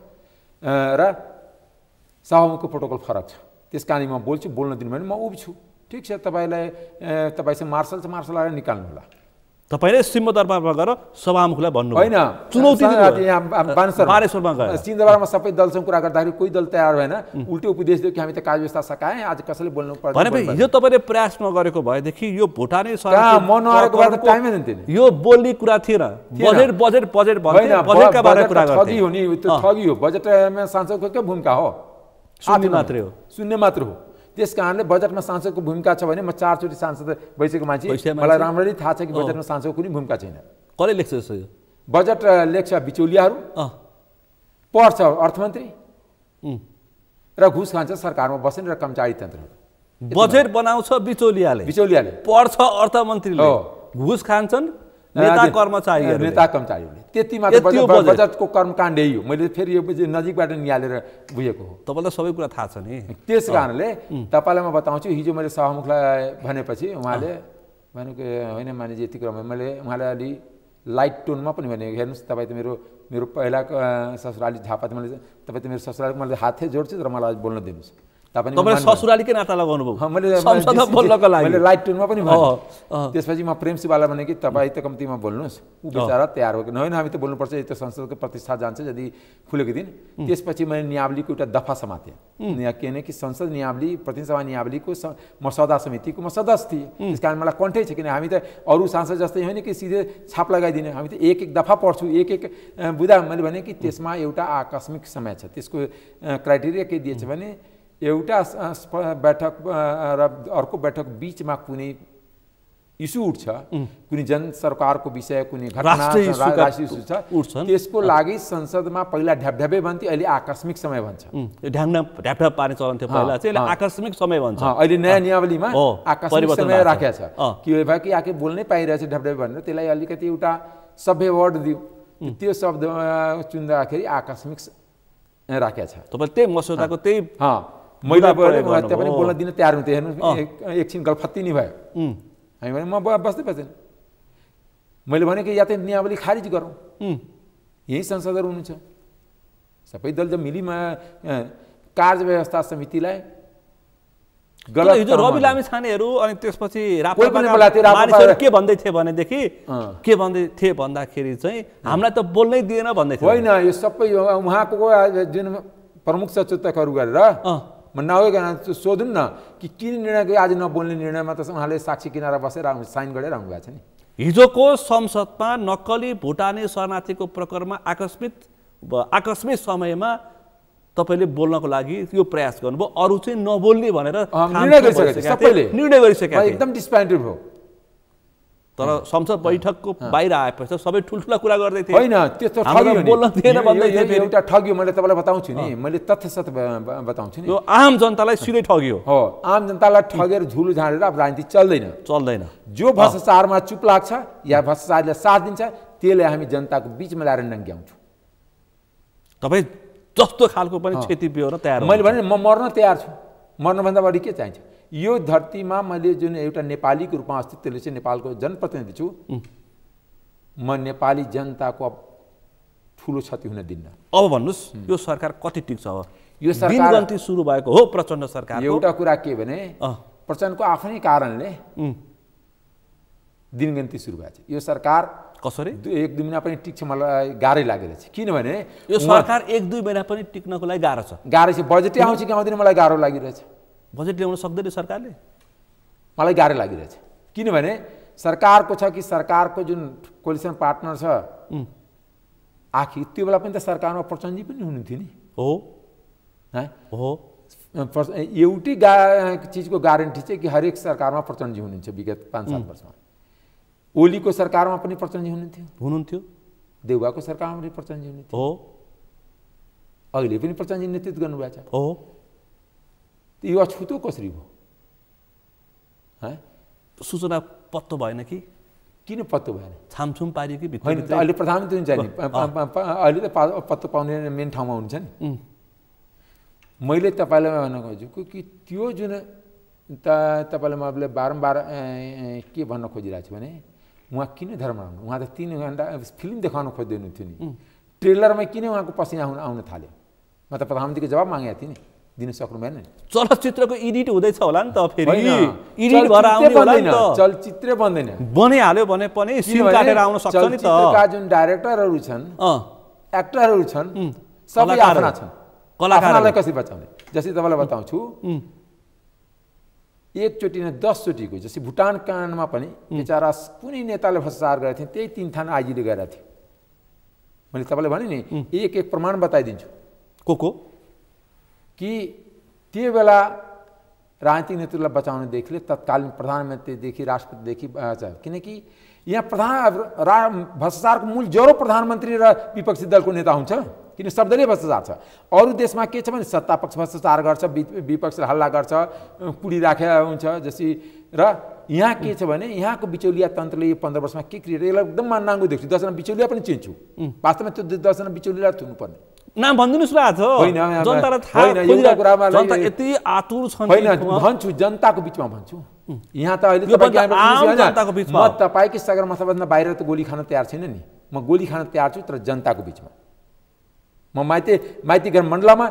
र सभामुखको प्रोटोकल फरक छ त्यस कारण म बोल्छु बोल्न दिनु भने म उभिछु ठिक छ तपाईँलाई तपाईँसँग मार्सल छ मार्सल आएर निकाल्नु होला तपाईँले दरबारमा गएर सभामुखलाई भन्नु होइन चुनौती बानेश्वरमा सिंहदरबारमा सबै दलसँग कुरा गर्दाखेरि कोही दल तयार भएन उल्टो उपदेश दियो कि हामी त कार्य व्यवस्था सकायौँ आज कसैले बोल्नु पर्छ भने हिजो तपाईँले प्रयास नगरेको भएदेखि यो भुटानै यो बोल्ने कुरा थिएन बजेट बजेट बजेट बजेटका बारेमा कुरा ठगी हो नि ठगी हो बजेट सांसदको के भूमिका हो सुन्ने मात्रै हो सुन्ने मात्र हो त्यस कारणले बजेटमा सांसदको भूमिका छ भने म चारचोटि सांसद भइसकेको मान्छे मलाई राम्ररी थाहा छ कि बजेटमा सांसदको कुनै भूमिका छैन कसले लेख्छ जस्तो यो बजेट लेख्छ बिचौलियाहरू पढ्छ अर्थमन्त्री र घुस खान्छ सरकारमा बस्ने र कर्मचारी तन्त्र बजेट बनाउँछ बिचौलियाले बिचौलियाले पढ्छ अर्थमन्त्रीले घुस खान्छन् नेता कर्मचारी नेता कर्मचारीहरूले त्यति मात्र बजेटको कर्मकाण्ड हो मैले फेरि यो नजिकबाट निहालेर बुझेको हो तपाईँलाई सबै कुरा थाहा छ नि त्यस कारणले तपाईँलाई म बताउँछु हिजो मैले सहमुखलाई भनेपछि उहाँले भनेको होइन मानिजी यति क्रममा मैले उहाँलाई अलि लाइट टोनमा पनि भने हेर्नुहोस् तपाईँ त मेरो मेरो पहिलाको ससुराली झापा त मैले तपाईँ त मेरो ससुराली मैले हातै जोड्छु तर मलाई बोल्न दिनुहोस् तपाईँ ससुरालीकै नाता लगाउनु भयो मैले मैले लाइट टुनमा पनि भयो त्यसपछि म प्रेम शिवालाई भने कि तपाईँ त कम्तीमा बोल्नुहोस् ऊ बिचार तयार हो कि होइन हामी त बोल्नुपर्छ त संसदको प्रतिष्ठा जान्छ यदि खुलेको दिन त्यसपछि मैले नियावलीको एउटा दफा समातेँ यहाँ कि संसद नियावली प्रतिसभा नियावलीको म सदा समितिको म सदस्य थिएँ त्यस कारण मलाई कन्ठै छ किन हामी त अरू सांसद जस्तै होइन कि सिधै छाप लगाइदिने हामी त एक एक दफा पढ्छु एक एक बुझा मैले भने कि त्यसमा एउटा आकस्मिक समय छ त्यसको क्राइटेरिया के दिएछ भने एउटा बैठक र अर्को बैठक बिचमा कुनै इस्यु उठ्छ कुनै जन सरकारको विषय कुनै घटना इस्यु छ त्यसको लागि संसदमा पहिला ढ्यापढ्यापै भन्थ्यो अहिले आकस्मिक समय भन्छ ढ्यापढ्याप पार्ने चलन थियो पहिला चाहिँ आकस्मिक समय भन्छ अहिले नयाँ नियावलीमा आकस्मिक समय राखेको छ के भयो कि आके बोल्नै पाइरहेछ ढ्यापढ्याप भनेर त्यसलाई अलिकति एउटा सभ्य वर्ड दियो त्यो शब्द चुन्दाखेरि आकस्मिक राखेको छ तपाईँ त्यही मसौदाको त्यही मैले त्यहाँ पनि बोल्न दिन तयार हुन्थ्यो हेर्नु एकछिन गलफत्ती नि भयो हामी भने म बस्दै बस्दैन मैले भने कि या त नियावली खारिज गरौँ यहीँ संसदहरू हुनुहुन्छ सबै दल जब मिलिमा कार्य व्यवस्था समितिलाई गलत हिजो रवि लामी छानेहरू अनि त्यसपछि के भन्दै थिए भनेदेखि के भन्दै थिए भन्दाखेरि चाहिँ हामीलाई त बोल्नै दिएन भन्दै थियो होइन यो सबै उहाँको जुन प्रमुख सचेतकहरू गरेर म आइकन सोधौँ न कि किन निर्णय गयो आज नबोल्ने निर्णयमा त उहाँले साक्षी किनारा बसेर आउनु साइन गरेर भएको छ नि हिजोको संसदमा नक्कली भुटाने शरणार्थीको प्रकरणमा आकस्मित आकस्मिक समयमा तपाईँले बोल्नको लागि यो प्रयास गर्नुभयो अरू चाहिँ नबोल्ने भनेर निर्णय गरिसकेको एकदम डिस्प्यान्टिभ हो तर संसद बैठकको बाहिर आएपछि सबै ठुल्ठुला कुरा गर्दै थिए होइन त्यस्तो एउटा ठग्यो मैले तपाईँलाई बताउँछु नि मैले तथ्यसत बताउँछु नि आम जनतालाई सिधै ठग्यो हो आम जनतालाई ठगेर झुलु झाँडेर अब राजनीति चल्दैन चल्दैन जो भ्रष्टाचारमा चुप लाग्छ या भ्रष्टाचारले साथ दिन्छ त्यसले हामी जनताको बिचमा ल्याएर नङ्ग्याउँछौँ तपाईँ जस्तो खालको पनि क्षति बेहोर्न तयार मैले भने म मर्न तयार छु मर्नभन्दा बढी के चाहिन्छ यो धरतीमा मैले जुन एउटा नेपालीको रूपमा अस्तित्वले चाहिँ नेपालको जनप्रतिनिधि छु म नेपाली जनताको ठुलो क्षति हुन दिन्न अब भन्नुहोस् यो सरकार कति टिक्छ अब यो सरकार सुरु भएको हो प्रचण्ड सरकार एउटा कुरा के भने प्रचण्डको आफ्नै कारणले दिनगन्ती सुरु भएको छ यो सरकार कसरी एक दुई महिना पनि टिक्छ मलाई गाह्रै लागेको छ किनभने यो सरकार एक दुई महिना पनि टिक्नको लागि गाह्रो छ गाह्रो छ बजेटै आउँछ कि आउँदैन मलाई गाह्रो लागिरहेछ बजेट ल्याउन सक्दैन सरकारले मलाई गाह्रो लागिरहेछ किनभने सरकारको छ कि सरकारको जुन कोलिसन पार्टनर छ आखिर त्यो बेला पनि त सरकारमा प्रचण्डी पनि हुनुहुन्थ्यो नि हो हो एउटै गा चिजको ग्यारेन्टी चाहिँ कि हरेक सरकारमा प्रचण्डी हुनुहुन्थ्यो विगत पाँच सात वर्षमा ओलीको सरकारमा पनि प्रचण्डी हुनुहुन्थ्यो हुनुहुन्थ्यो देउवाको सरकारमा पनि प्रचण्डी हुनुहुन्थ्यो हो अहिले पनि प्रचण्डी नेतृत्व गर्नुभएको छ हो यो अछुतो कसरी भयो है सूचना पत्तो भएन कि किन पत्तो भएन छामछुम पारियो कि होइन अहिले प्रधानमन्त्री हुन्छ नि अहिले त पत्तो पाउने मेन ठाउँमा हुन्छ नि मैले तपाईँलाई भन्न खोजेको कि त्यो जुन त तपाईँलाई मैले बारम्बार के भन्न खोजिरहेको छु भने उहाँ किन धर्म आउनु उहाँ त तिन घन्टा फिल्म देखाउन खोजिदिनु थियो नि ट्रेलरमा किन उहाँको पसिना आउनु आउन थाल्यो म त प्रधानमन्त्रीको जवाब मागेको थिएँ नि दिन सक्नु भएन चलचित्रको एडिट हुँदैछ होला नि त फेरि एडिट भएर आउने होला नि त बन्दैन बनिहाल्यो भने पनि सिम काटेर आउन सक्छ नि त जुन डाइरेक्टरहरू छन् एक्टरहरू छन् सबै आफ्ना छन् कलाकारलाई कसरी बचाउने जस्तै तपाईँलाई बताउँछु एकचोटि नै दसचोटिको जस्तै भुटान काण्डमा पनि बिचरा कुनै नेताले भ्रष्टाचार गरेको थिएँ त्यही तिन थान आइजीले गएर थियो मैले तपाईँलाई भने नि एक एक प्रमाण बताइदिन्छु को को कि त्यो बेला राजनीतिक नेतृत्वलाई बचाउनेदेखि तत्कालीन प्रधानमन्त्रीदेखि राष्ट्रपतिदेखि किनकि यहाँ प्रधान रा भ्रष्टाचारको मूल ज्वरो प्रधानमन्त्री र विपक्षी दलको नेता हुन्छ किन शब्दले भ्रष्टाचार छ अरू देशमा के छ भने सत्तापक्ष भ्रष्टाचार गर्छ विपक्ष हल्ला गर्छ कुडी राखेर हुन्छ जसी र यहाँ के छ भने यहाँको बिचौलिया तन्त्रले यो पन्ध्र वर्षमा के क्रिएट यसलाई एकदम म नाङ्गो देख्छु दसजना बिचौलिया पनि चिन्छु वास्तवमा त्यो दसजना बिचौलिया थुनुपर्ने नाम भनिदिनुहोस् भएको आज जनतालाई थाहा जनता यति आतुर छन् भन्छु जनताको बिचमा भन्छु यहाँ त अहिले म तपाईँकै सगरमाथाभन्दा बाहिर त गोली खान तयार छैन नि म गोली खान तयार छु तर जनताको बिचमा म माइती माइती घर मण्डलामा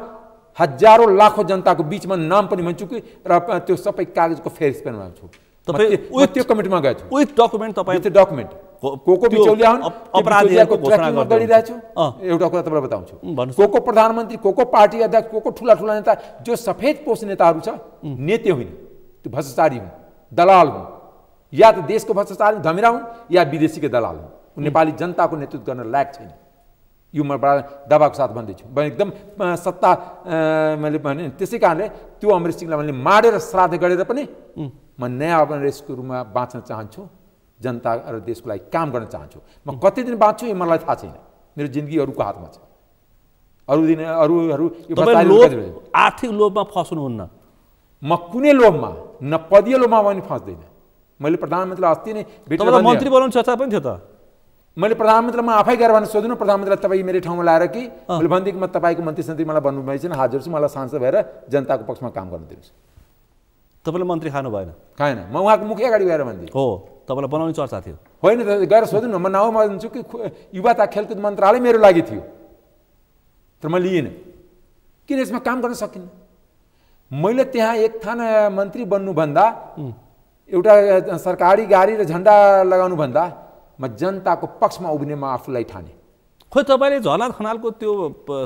हजारौँ लाखौँ जनताको बिचमा नाम पनि भन्छु कि र त्यो सबै कागजको फेरिस पनि भन्छु तपाईँ त्यो कमिटीमा गएको छु विथ डकुमेन्ट तपाईँ त्यो डकुमेन्ट को को बिचौलिया हुन् अपराधीहरूको घोषणा गरिरहेको छु एउटा कुरा तपाईँलाई बताउँछु को को प्रधानमन्त्री को को पार्टी अध्यक्ष को को ठुला ठुला नेता जो सफेद पोष नेताहरू छ नेते होइन त्यो भ्रष्टाचारी हुन् दलाल हुन् या त देशको भ्रष्टाचारी धमिरा हुन् या विदेशीको दलाल हुन् नेपाली जनताको नेतृत्व गर्न लायक छैन यो म बडा दबाको साथ भन्दैछु म एकदम सत्ता मैले भने त्यसै कारणले त्यो अमृत सिंहलाई मैले माडेर श्राद्ध गरेर पनि म नयाँ रेसको रूपमा बाँच्न चाहन्छु जनता र देशको लागि काम गर्न चाहन्छु म कति दिन बाँच्छु यो मलाई थाहा छैन मेरो जिन्दगी अरूको हातमा छ अरू दिन अरूहरू आर्थिक लोभमा फस्नुहुन्न म कुनै लोभमा न पदीय लोभमा पनि फस्दैन मैले प्रधानमन्त्रीलाई अस्ति नै मन्त्री बनाउनु चर्चा पनि थियो त मैले प्रधानमन्त्रीलाई म आफै गएर भने सोध्नु प्रधानमन्त्रीलाई तपाईँ मेरो ठाउँमा लाएर कि मैले भनिदिएँ म तपाईँको मन्त्री सन्त्री मलाई भन्नुभएको छैन हाजिर छु मलाई सांसद भएर जनताको पक्षमा काम गर्नु दिनुहोस् तपाईँले मन्त्री खानु भएन खाएन म उहाँको मुख अगाडि गएर भनिदिएँ हो तपाईँलाई बनाउने चर्चा थियो होइन गएर सोध्नु न म नाउँ भन्छु कि युवा तथा खेलकुद मन्त्रालय मेरो लागि थियो तर म लिएन किन यसमा काम गर्न सकिनँ मैले त्यहाँ एक थान मन्त्री बन्नुभन्दा एउटा सरकारी गाडी र झन्डा लगाउनुभन्दा म जनताको पक्षमा उभिने म आफूलाई ठाने खोइ तपाईँले झला खनालको त्यो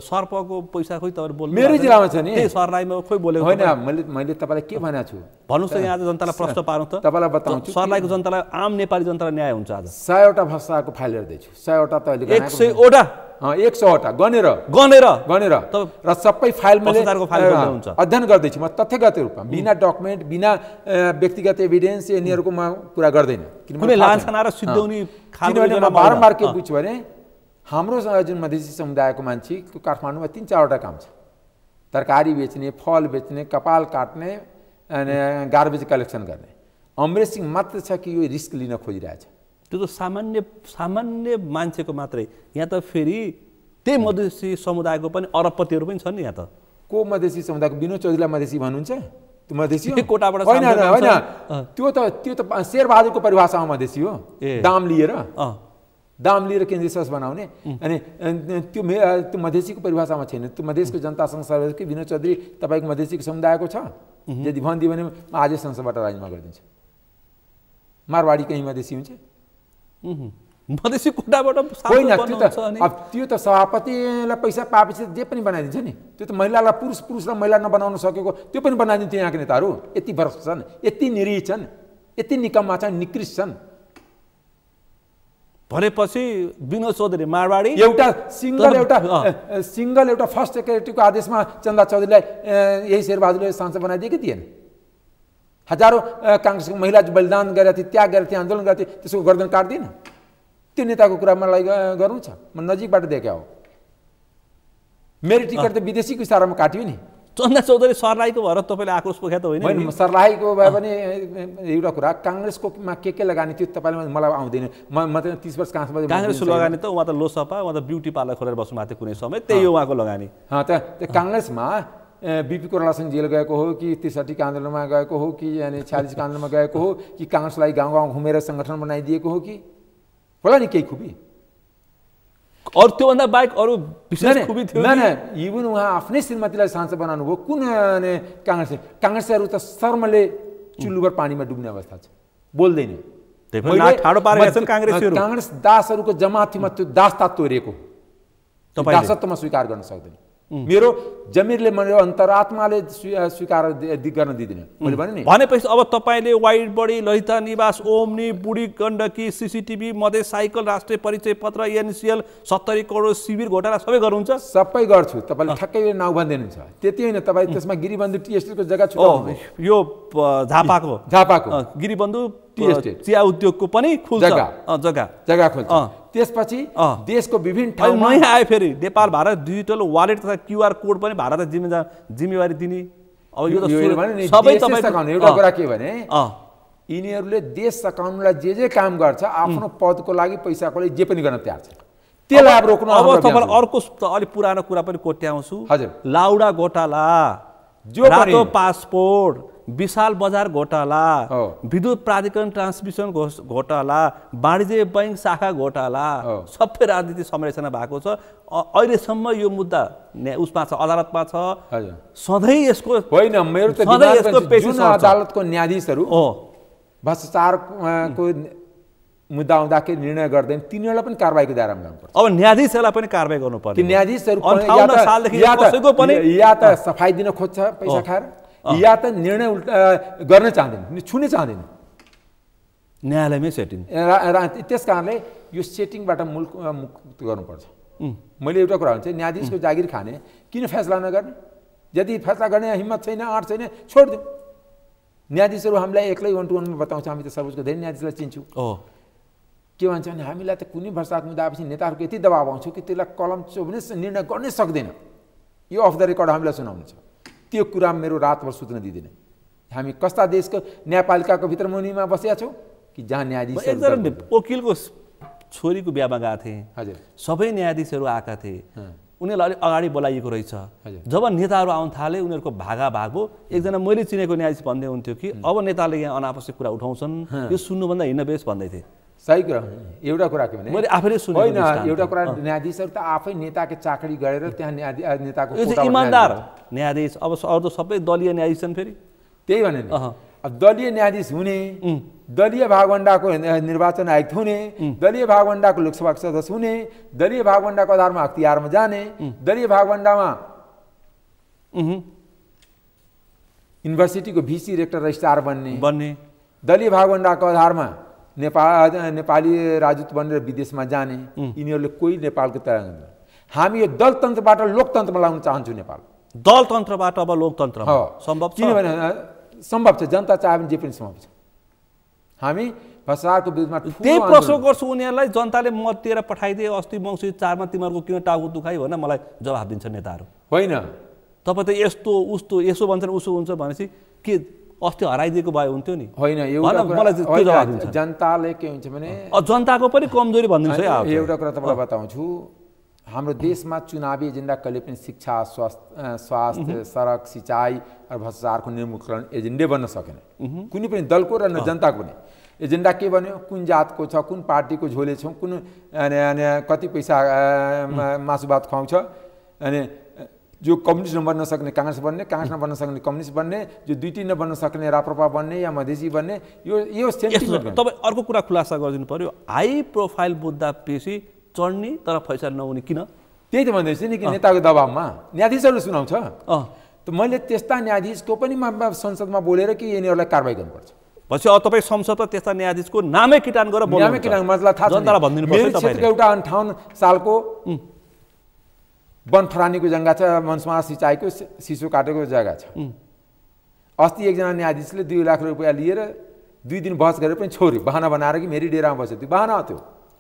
सर्पको पैसा खोइ तपाईँ बोल्नु मेरो जिल्लामा छ नि सरलाईमा खोइ बोलेको होइन मैले मैले तपाईँलाई के भनेको छु भन्नुहोस् त यहाँ आज जनतालाई प्रश्न पारौँ त तपाईँलाई बताउँछु सरलाईको जनतालाई आम नेपाली जनतालाई न्याय हुन्छ आज सयवटा भाषाको फाइल हेर्दैछु सयवटा तपाईँले एक सयवटा एक सौवटा गनेर गनेर गनेर र सबै फाइल मैले अध्ययन गर्दैछु म तथ्यगत रूपमा बिना डकुमेन्ट बिना व्यक्तिगत एभिडेन्स यिनीहरूको म कुरा गर्दैन किनभने र बारम्बार के बुझ्छु भने हाम्रो जुन मधेसी समुदायको मान्छे त्यो काठमाडौँमा तिन चारवटा काम छ तरकारी बेच्ने फल बेच्ने कपाल काट्ने अनि गार्बेज कलेक्सन गर्ने अमरेश सिंह मात्र छ कि यो रिस्क लिन खोजिरहेछ त्यो त सामान्य सामान्य मान्छेको मात्रै यहाँ त फेरि त्यही मधेसी समुदायको पनि अरबपतिहरू पनि छन् यहाँ त को मधेसी समुदायको विनोद चौधरीलाई मधेसी भन्नुहुन्छ मधेसी कोटाबाट होइन होइन त्यो त त्यो त शेरबहादुरको परिभाषामा मधेसी हो दाम लिएर दाम लिएर केन्द्रीय शास बनाउने अनि त्यो त्यो मधेसीको परिभाषामा छैन त्यो मधेसको जनतासँग कि विनोद चौधरी तपाईँको मधेसीको समुदायको छ यदि भनिदियो भने म आजै संसदबाट राजीनामा गरिदिन्छु मारवाडी कहीँ मधेसी हुन्छ मधेसी कोटाबाट होइन त्यो त अब त्यो त सभापतिलाई पैसा पाएपछि जे पनि बनाइदिन्छ नि त्यो त महिलालाई पुरुष पुरुषलाई महिला नबनाउन सकेको त्यो पनि बनाइदिन्थ्यो यहाँको नेताहरू यति वर्ष छन् यति निरीह छन् यति निकम्मा छन् निकृष्ट छन् भनेपछि विनोद चौधरी मारवाडी एउटा सिङ्गल एउटा सिङ्गल एउटा फर्स्ट सेक्रेटरीको आदेशमा चन्दा चौधरीलाई यही शेरबहादुरले सांसद बनाइदिएकै थिएन हजारौँ काङ्ग्रेसको महिला बलिदान गरेका थिए त्याग गरेका थिए आन्दोलन गरेका थिए त्यसको गर्दन काट्दिनँ त्यो नेताको कुरा मलाई गर्नु छ म नजिकबाट देखेको हो मेरो टिकट त विदेशीको इसारामा काट्यो नि चन्दा चौधरी सर्लाहीको भएर तपाईँले आक्रोश पोख्या त होइन सर्लाहीको भए पनि एउटा कुरा काङ्ग्रेसकोमा के के लगानी त्यो तपाईँले मलाई आउँदैन म त तिस वर्ष कहाँसम्म काङ्ग्रेसको लगानी त उहाँ त लोसपा उहाँ त ब्युटी पार्लर खोलेर बस्नु भएको थियो कुनै समय त्यही हो उहाँको लगानी त्यो काङ्ग्रेसमा बिपी कोरालासँग जेल गएको हो कि त्रिसठीको आन्दोलनमा गएको हो कि अनि छ्यालिसको आन्दोलनमा गएको हो कि काङ्ग्रेसलाई गाउँ गाउँ घुमेर सङ्गठन बनाइदिएको हो कि होला नि केही खुबी अरू त्योभन्दा बाहेक अरू विशेष खुबी थियो इभन उहाँ आफ्नै श्रीमतीलाई सांसद बनाउनुभयो कुन काङ्ग्रेस काङ्ग्रेसहरू त शर्मले चुल्लुभर पानीमा डुब्ने अवस्था छ बोल्दैन काङ्ग्रेस दासहरूको जमातीमा त्यो दासता तोरेको दासत्वमा स्वीकार गर्न सक्दैन मेरो जमिरले मेरो अन्तरात्माले स्वीकार गर्न दिँदैन मैले भने नि भनेपछि अब तपाईँले वाइट बडी लैता निवास ओमनी बुढी गण्डकी सिसिटिभी मधेस साइकल राष्ट्रिय परिचय पत्र एनसिएल सत्तरी करोड शिविर घोटाला सबै गर्नुहुन्छ सबै गर्छु तपाईँले ठ्याक्कै नाउँ भनिदिनुहुन्छ त्यति होइन तपाईँ त्यसमा गिरिबन्धु टिएसटीको जग्गा छ यो झापाको झापाको गिरीबन्धु चिया उद्योगको पनि खुल्छ जग्गा जग्गा खुल्छ त्यसपछि देशको विभिन्न ठाउँमा नयाँ आयो फेरि नेपाल भारत डिजिटल वालेट तथा क्युआर कोड पनि भारत जिम्मेदार जिम्मेवारी दिने अब यो त सबै एउटा कुरा के भने यिनीहरूले देश सकाउनुलाई जे जे काम गर्छ आफ्नो पदको लागि पैसाको लागि जे पनि गर्न तयार छ त्यसलाई अब रोक्नु अब तपाईँलाई अर्को अलिक पुरानो कुरा पनि कोट्याउँछु हजुर लाउडा गोटाला जो पासपोर्ट विशाल बजार घोटाला विद्युत प्राधिकरण ट्रान्समिसन घोटाला वाणिज्य बैङ्क शाखा घोटाला सबै राजनीति संरचना भएको छ अहिलेसम्म यो मुद्दा उसमा छ अदालतमा छ सधैँ यसको होइन मेरो अदालतको न्यायाधीशहरू भ्रष्टाचारको मुद्दा आउँदाखेरि निर्णय गर्दैन तिनीहरूलाई पनि कारवाहीको दायरामा ल्याउनुपर्छ अब न्यायाधीशहरूलाई पनि कारवाही गर्नुपर्छ न्यायाधीशहरू या त सफाई दिन खोज्छ पैसा खाएर या त निर्णय उल्टा गर्न चाहँदैन छुनै चाहँदैन न्यायालयमै सेटिङ त्यस कारणले यो सेटिङबाट मुल्क मुक्त गर्नुपर्छ मैले एउटा कुरा भन्छ न्यायाधीशको जागिर खाने किन फैसला नगर्ने यदि फैसला गर्ने हिम्मत छैन आँट छैन छोडिदिउँ न्यायाधीशहरू हामीलाई एक्लै वान टू वानमा बताउँछ हामी त सर्वोच्चको धेरै न्यायाधीशलाई चिन्छौँ के भन्छ भने हामीलाई त कुनै भ्रष्टाचार मुद्दा आएपछि नेताहरूको यति दबाब आउँछ कि त्यसलाई कलम चो भने निर्णय गर्नै सक्दैन यो अफ द रेकर्ड हामीलाई सुनाउनु छ त्यो कुरा मेरो रातभर सुत्न दिँदैन हामी कस्ता देशको न्यायपालिकाको भित्र मुनिमा बसेका छौँ कि जहाँ न्यायाधीश वकिलको छोरीको बिहामा गएको थिएँ हजुर सबै न्यायाधीशहरू आएका थिए उनीहरूलाई अलिक अगाडि बोलाइएको रहेछ जब नेताहरू आउन थाले उनीहरूको भागा भागो एकजना मैले चिनेको न्यायाधीश भन्दै हुन्थ्यो कि अब नेताले यहाँ अनावश्यक कुरा उठाउँछन् यो सुन्नुभन्दा हिँड्न बेस भन्दै थिएँ सही कुरा एउटा कुरा के भने मैले आफैले सुने होइन एउटा कुरा न्यायाधीशहरू त आफै नेताको चाकरी गरेर त्यहाँ न्याया नेताको इमान्दार न्यायाधीश अब अरू सबै दलीय न्यायाधीश छन् फेरि त्यही भने अब दलीय न्यायाधीश हुने दलीय भागवण्डाको निर्वाचन आयुक्त हुने दलीय भागवण्डाको लोकसभाको सदस्य हुने दलीय भागवण्डाको आधारमा अख्तियारमा जाने दलीय भागवण्डामा युनिभर्सिटीको भिसी रेक्टर रजिस्ट्रार बन्ने बन्ने दलीय भागवण्डाको आधारमा नेपाल नेपाली राजदूत बनेर विदेशमा जाने यिनीहरूले कोही नेपालको तयार हामी यो दलतन्त्रबाट लोकतन्त्रमा लाउन चाहन्छौँ नेपाल दलतन्त्रबाट अब लोकतन्त्र सम्भव किनभने सम्भव छ जनता चाह्यो भने जे पनि सम्भव छ हामी भ्रष्टाचारको विरुद्धमा त्यही प्रश्न गर्छु उनीहरूलाई जनताले मत दिएर पठाइदिए अस्ति मङ्सिर चारमा तिमीहरूको किन टाउको दुखाइ भनेर मलाई जवाब दिन्छ नेताहरू होइन तपाईँ त यस्तो उस्तो यसो भन्छन् उसो हुन्छ भनेपछि के अस्ति हराइदिएको भए हुन्थ्यो नि होइन एउटा जनताले के हुन्छ भने जनताको पनि कमजोरी भनिदिन्छ एउटा कुरा तपाईँलाई बताउँछु हाम्रो देशमा चुनावी एजेन्डा कहिले पनि शिक्षा स्वास्थ्य स्वास्थ्य सडक सिँचाइ र भ्रष्टाचारको निर्मुखरण एजेन्डै बन्न सकेन कुनै पनि दलको र जनताको पनि एजेन्डा के भन्यो कुन जातको छ कुन पार्टीको झोले छौँ कुन कति पैसा मासुभात खुवाउँछ अनि जो कम्युनिस्ट नबन्न सक्ने काङ्ग्रेस बन्ने काङ्ग्रेस नबन्न सक्ने कम्युनिस्ट बन्ने जो दुईटी नबन्न सक्ने राप्रपा बन्ने या मधेसी बन्ने यो यो तपाईँ अर्को कुरा खुलासा गरिदिनु पऱ्यो हाई प्रोफाइल मुद्दा पेसी चढ्ने तर फैसला नहुने किन त्यही त भन्दैछु नि कि नेताको दबाबमा न्यायाधीशहरूले सुनाउँछ त मैले त्यस्ता न्यायाधीशको पनि संसदमा बोलेर कि यिनीहरूलाई कारवाही गर्नुपर्छ पछि अब तपाईँ संसदमा त्यस्ता न्यायाधीशको नामै किटान गरेर नामै किटान थाहा छ एउटा अन्ठाउन्न सालको वन फरानीको जग्गा छ मनसमा सिँचाइको सिसो काटेको जग्गा छ अस्ति एकजना न्यायाधीशले दुई लाख रुपियाँ लिएर दुई दिन बहस गरेर पनि छोरी बहाना बनाएर कि मेरो डेरामा बस्यो त्यो बहाना थियो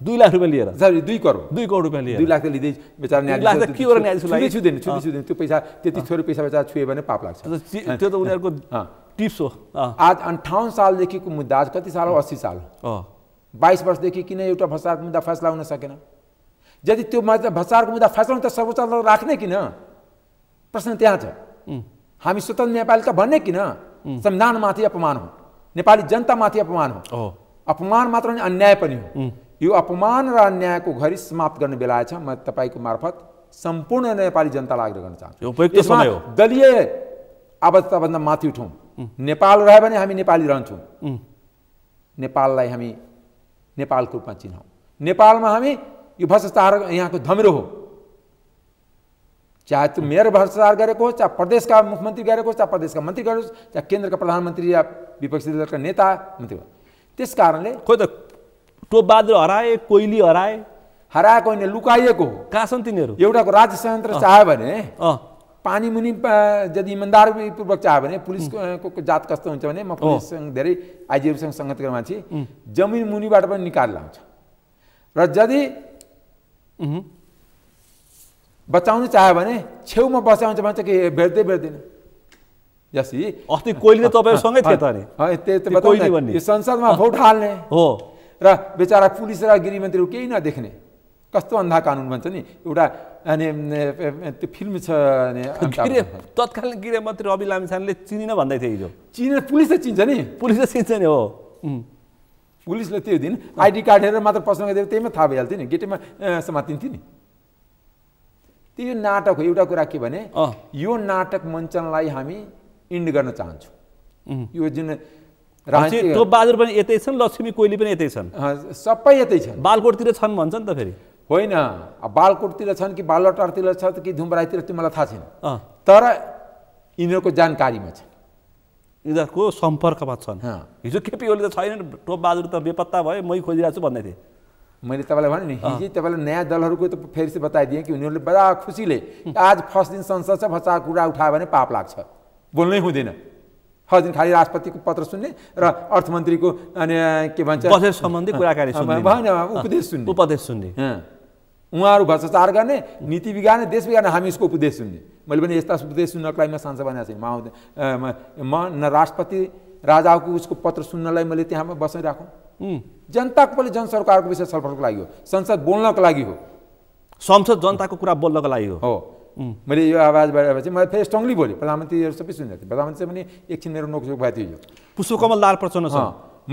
दुई लाख रुपियाँ लिएर सरी दुई करोड दुई करोड रुपियाँ लिएर दुई लाख त लिँदै बेचारा न्यायाधीश हो न्यायाधीशलाई छुँदैन छुँदै छुँदैन त्यो पैसा त्यति छोरी पैसा बेचारा छुयो भने पाप लाग्छ त्यो त उनीहरूको टिप्स हो आज अन्ठाउन्न सालदेखिको मुद्दा आज कति साल हो अस्सी साल हो बाइस वर्षदेखि किन एउटा फसा मुद्दा फैसला हुन सकेन यदि त्यो भ्रष्टाचारको मुद्दा फैसला त सर्वोच्च अदालत राख्ने किन प्रश्न त्यहाँ छ हामी स्वतन्त्र नेपाली त भन्ने किन संविधानमाथि अपमान हो नेपाली जनतामाथि अपमान हो अपमान मात्र होइन अन्याय पनि हो यो अपमान र अन्यायको घरि समाप्त गर्ने बेला छ म तपाईँको मार्फत सम्पूर्ण नेपाली जनतालाई आग्रह गर्न चाहन्छु दलीय आबद्धताभन्दा माथि उठौँ नेपाल रह्यो भने हामी नेपाली रहन्छौँ नेपाललाई हामी नेपालको रूपमा चिन्हौँ नेपालमा हामी यो भ्रष्टाचार यहाँको धमिरो हो चाहे त्यो मेयर भ्रष्टाचार गरेको होस् चाहे प्रदेशका मुख्यमन्त्री गरेको होस् चाहे प्रदेशका मन्त्री गरेको होस् चाहे केन्द्रका प्रधानमन्त्री या विपक्षी दलका नेता मन्त्री त्यस कारणले खोइ त टोपबहादुर हराए कोइली हराए हराएको होइन लुकाइएको हो कहाँ छन् तिनीहरू एउटाको राज्य संयन्त्र चाह्यो भने पानी मुनि यदि इमान्दारपूर्वक चाह्यो भने पुलिसको जात कस्तो हुन्छ भने म पुलिससँग धेरै आइजीहरूसँग सङ्गत गरेर मान्छे जमिन मुनिबाट पनि निकालेर आउँछ र यदि बचाउनु चाह्यो भने छेउमा बचाउँछ भन्छ कि भेट्दै भेट्दैन जसी अस्ति कोइली त तपाईँसँगै थियो त अरे यो संसदमा भोट हाल्ने हो र बेचारा पुलिस र गृहमन्त्रीहरू केही नदेख्ने कस्तो अन्धा कानुन भन्छ नि एउटा अनि त्यो फिल्म छ तत्कालीन गृहमन्त्री रवि लामिछानेले चिनिन भन्दै थियो हिजो चिने पुलिस त चिन्छ नि पुलिस त चिन्छ नि हो पुलिसले त्यो दिन आइडी कार्ड हेरेर मात्र पस्न गएको त्यहीमा थाहा भइहाल्थ्यो नि गेटेमा समातिन्थ्यो नि त्यो नाटक हो एउटा कुरा के भने यो नाटक मञ्चनलाई हामी इन्ड गर्न चाहन्छौँ यो जुन बहादुर पनि यतै छन् लक्ष्मी कोइली पनि यतै छन् सबै यतै छन् बालकोटतिर छन् भन्छ नि त फेरि होइन बालकोटतिर छन् कि बालटारतिर छ कि धुमराईतिर त्यो मलाई थाहा छैन तर यिनीहरूको जानकारीमा छ यिनीहरूको सम्पर्कमा छन् हिजो केपी ओली त छैन टोप बहादुर त बेपत्ता भयो मै खोजिरहेको छु भन्दै थिएँ मैले तपाईँलाई भने नि हिजो तपाईँलाई नयाँ दलहरूको त फेरि चाहिँ बताइदिएँ कि उनीहरूले बडा खुसीले आज फर्स्ट दिन संसद छ भचा कुरा उठायो भने पाप लाग्छ बोल्नै हुँदैन फर्स्ट दिन खालि राष्ट्रपतिको पत्र सुन्ने र अर्थमन्त्रीको अनि के भन्छ बजेट सम्बन्धी कुराकानी भएन उपदेश सुन्ने उपदेश सुन्ने उहाँहरू भ्रष्टाचार गर्ने नीति बिगार्ने देश बिगार्ने हामी उसको उपदेश सुन्ने मैले पनि यस्ता उपदेश सुन्नलाई म सांसद बनाएको छैन म आउँदै म न राष्ट्रपति राजाको उसको पत्र सुन्नलाई मैले त्यहाँमा बसाइराखौँ जनताको पनि जनसरकारको विषय छलफलको लागि हो संसद बोल्नको लागि हो संसद जनताको कुरा बोल्नको लागि हो मैले यो आवाज भएपछि मैले फेरि स्ट्रङली बोलेँ प्रधानमन्त्रीहरू सबै सुनेको थिएँ प्रधानमन्त्री पनि एकछिन मेरो नोकझोक भएको थियो यो पुष्पकमल लाल प्रचण्ड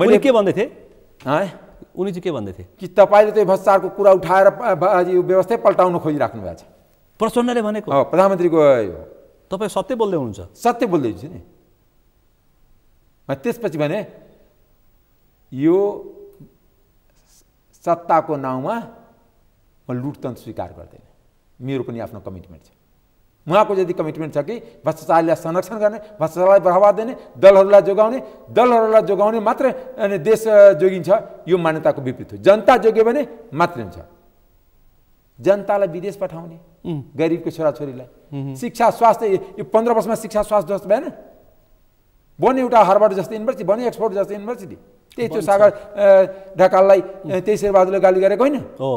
मैले के भन्दै थिएँ उनी चाहिँ के भन्दै थिए कि तपाईँले त्यो भ्रष्टाचारको कुरा उठाएर यो व्यवस्थै पल्टाउन खोजिराख्नु भएको छ प्रचण्डले भनेको प्रधानमन्त्रीको यो तपाईँ सत्य बोल्दै हुनुहुन्छ सत्य बोल्दै हुन्छु नि त्यसपछि भने यो सत्ताको नाउँमा म लुटतन्त्र स्वीकार गर्दैन मेरो पनि आफ्नो कमिटमेन्ट छ उहाँको यदि कमिटमेन्ट छ कि भ्रष्टाचारलाई संरक्षण गर्ने भ्रष्टाचारलाई बढावा दिने दलहरूलाई जोगाउने दलहरूलाई जोगाउने मात्र अनि देश जोगिन्छ यो मान्यताको विपरीत हो जनता जोग्यो भने मात्रै हुन्छ जनतालाई विदेश पठाउने गरिबको छोराछोरीलाई शिक्षा स्वास्थ्य यो पन्ध्र वर्षमा शिक्षा स्वास्थ्य जस्तो भएन बन्यो एउटा हार्वर्ड जस्तो युनिभर्सिटी बन्यो एक्सपोर्ट जस्तो युनिभर्सिटी त्यही त्यो सागर ढकाललाई त्यही शेरबहादुरले गाली गरेको होइन हो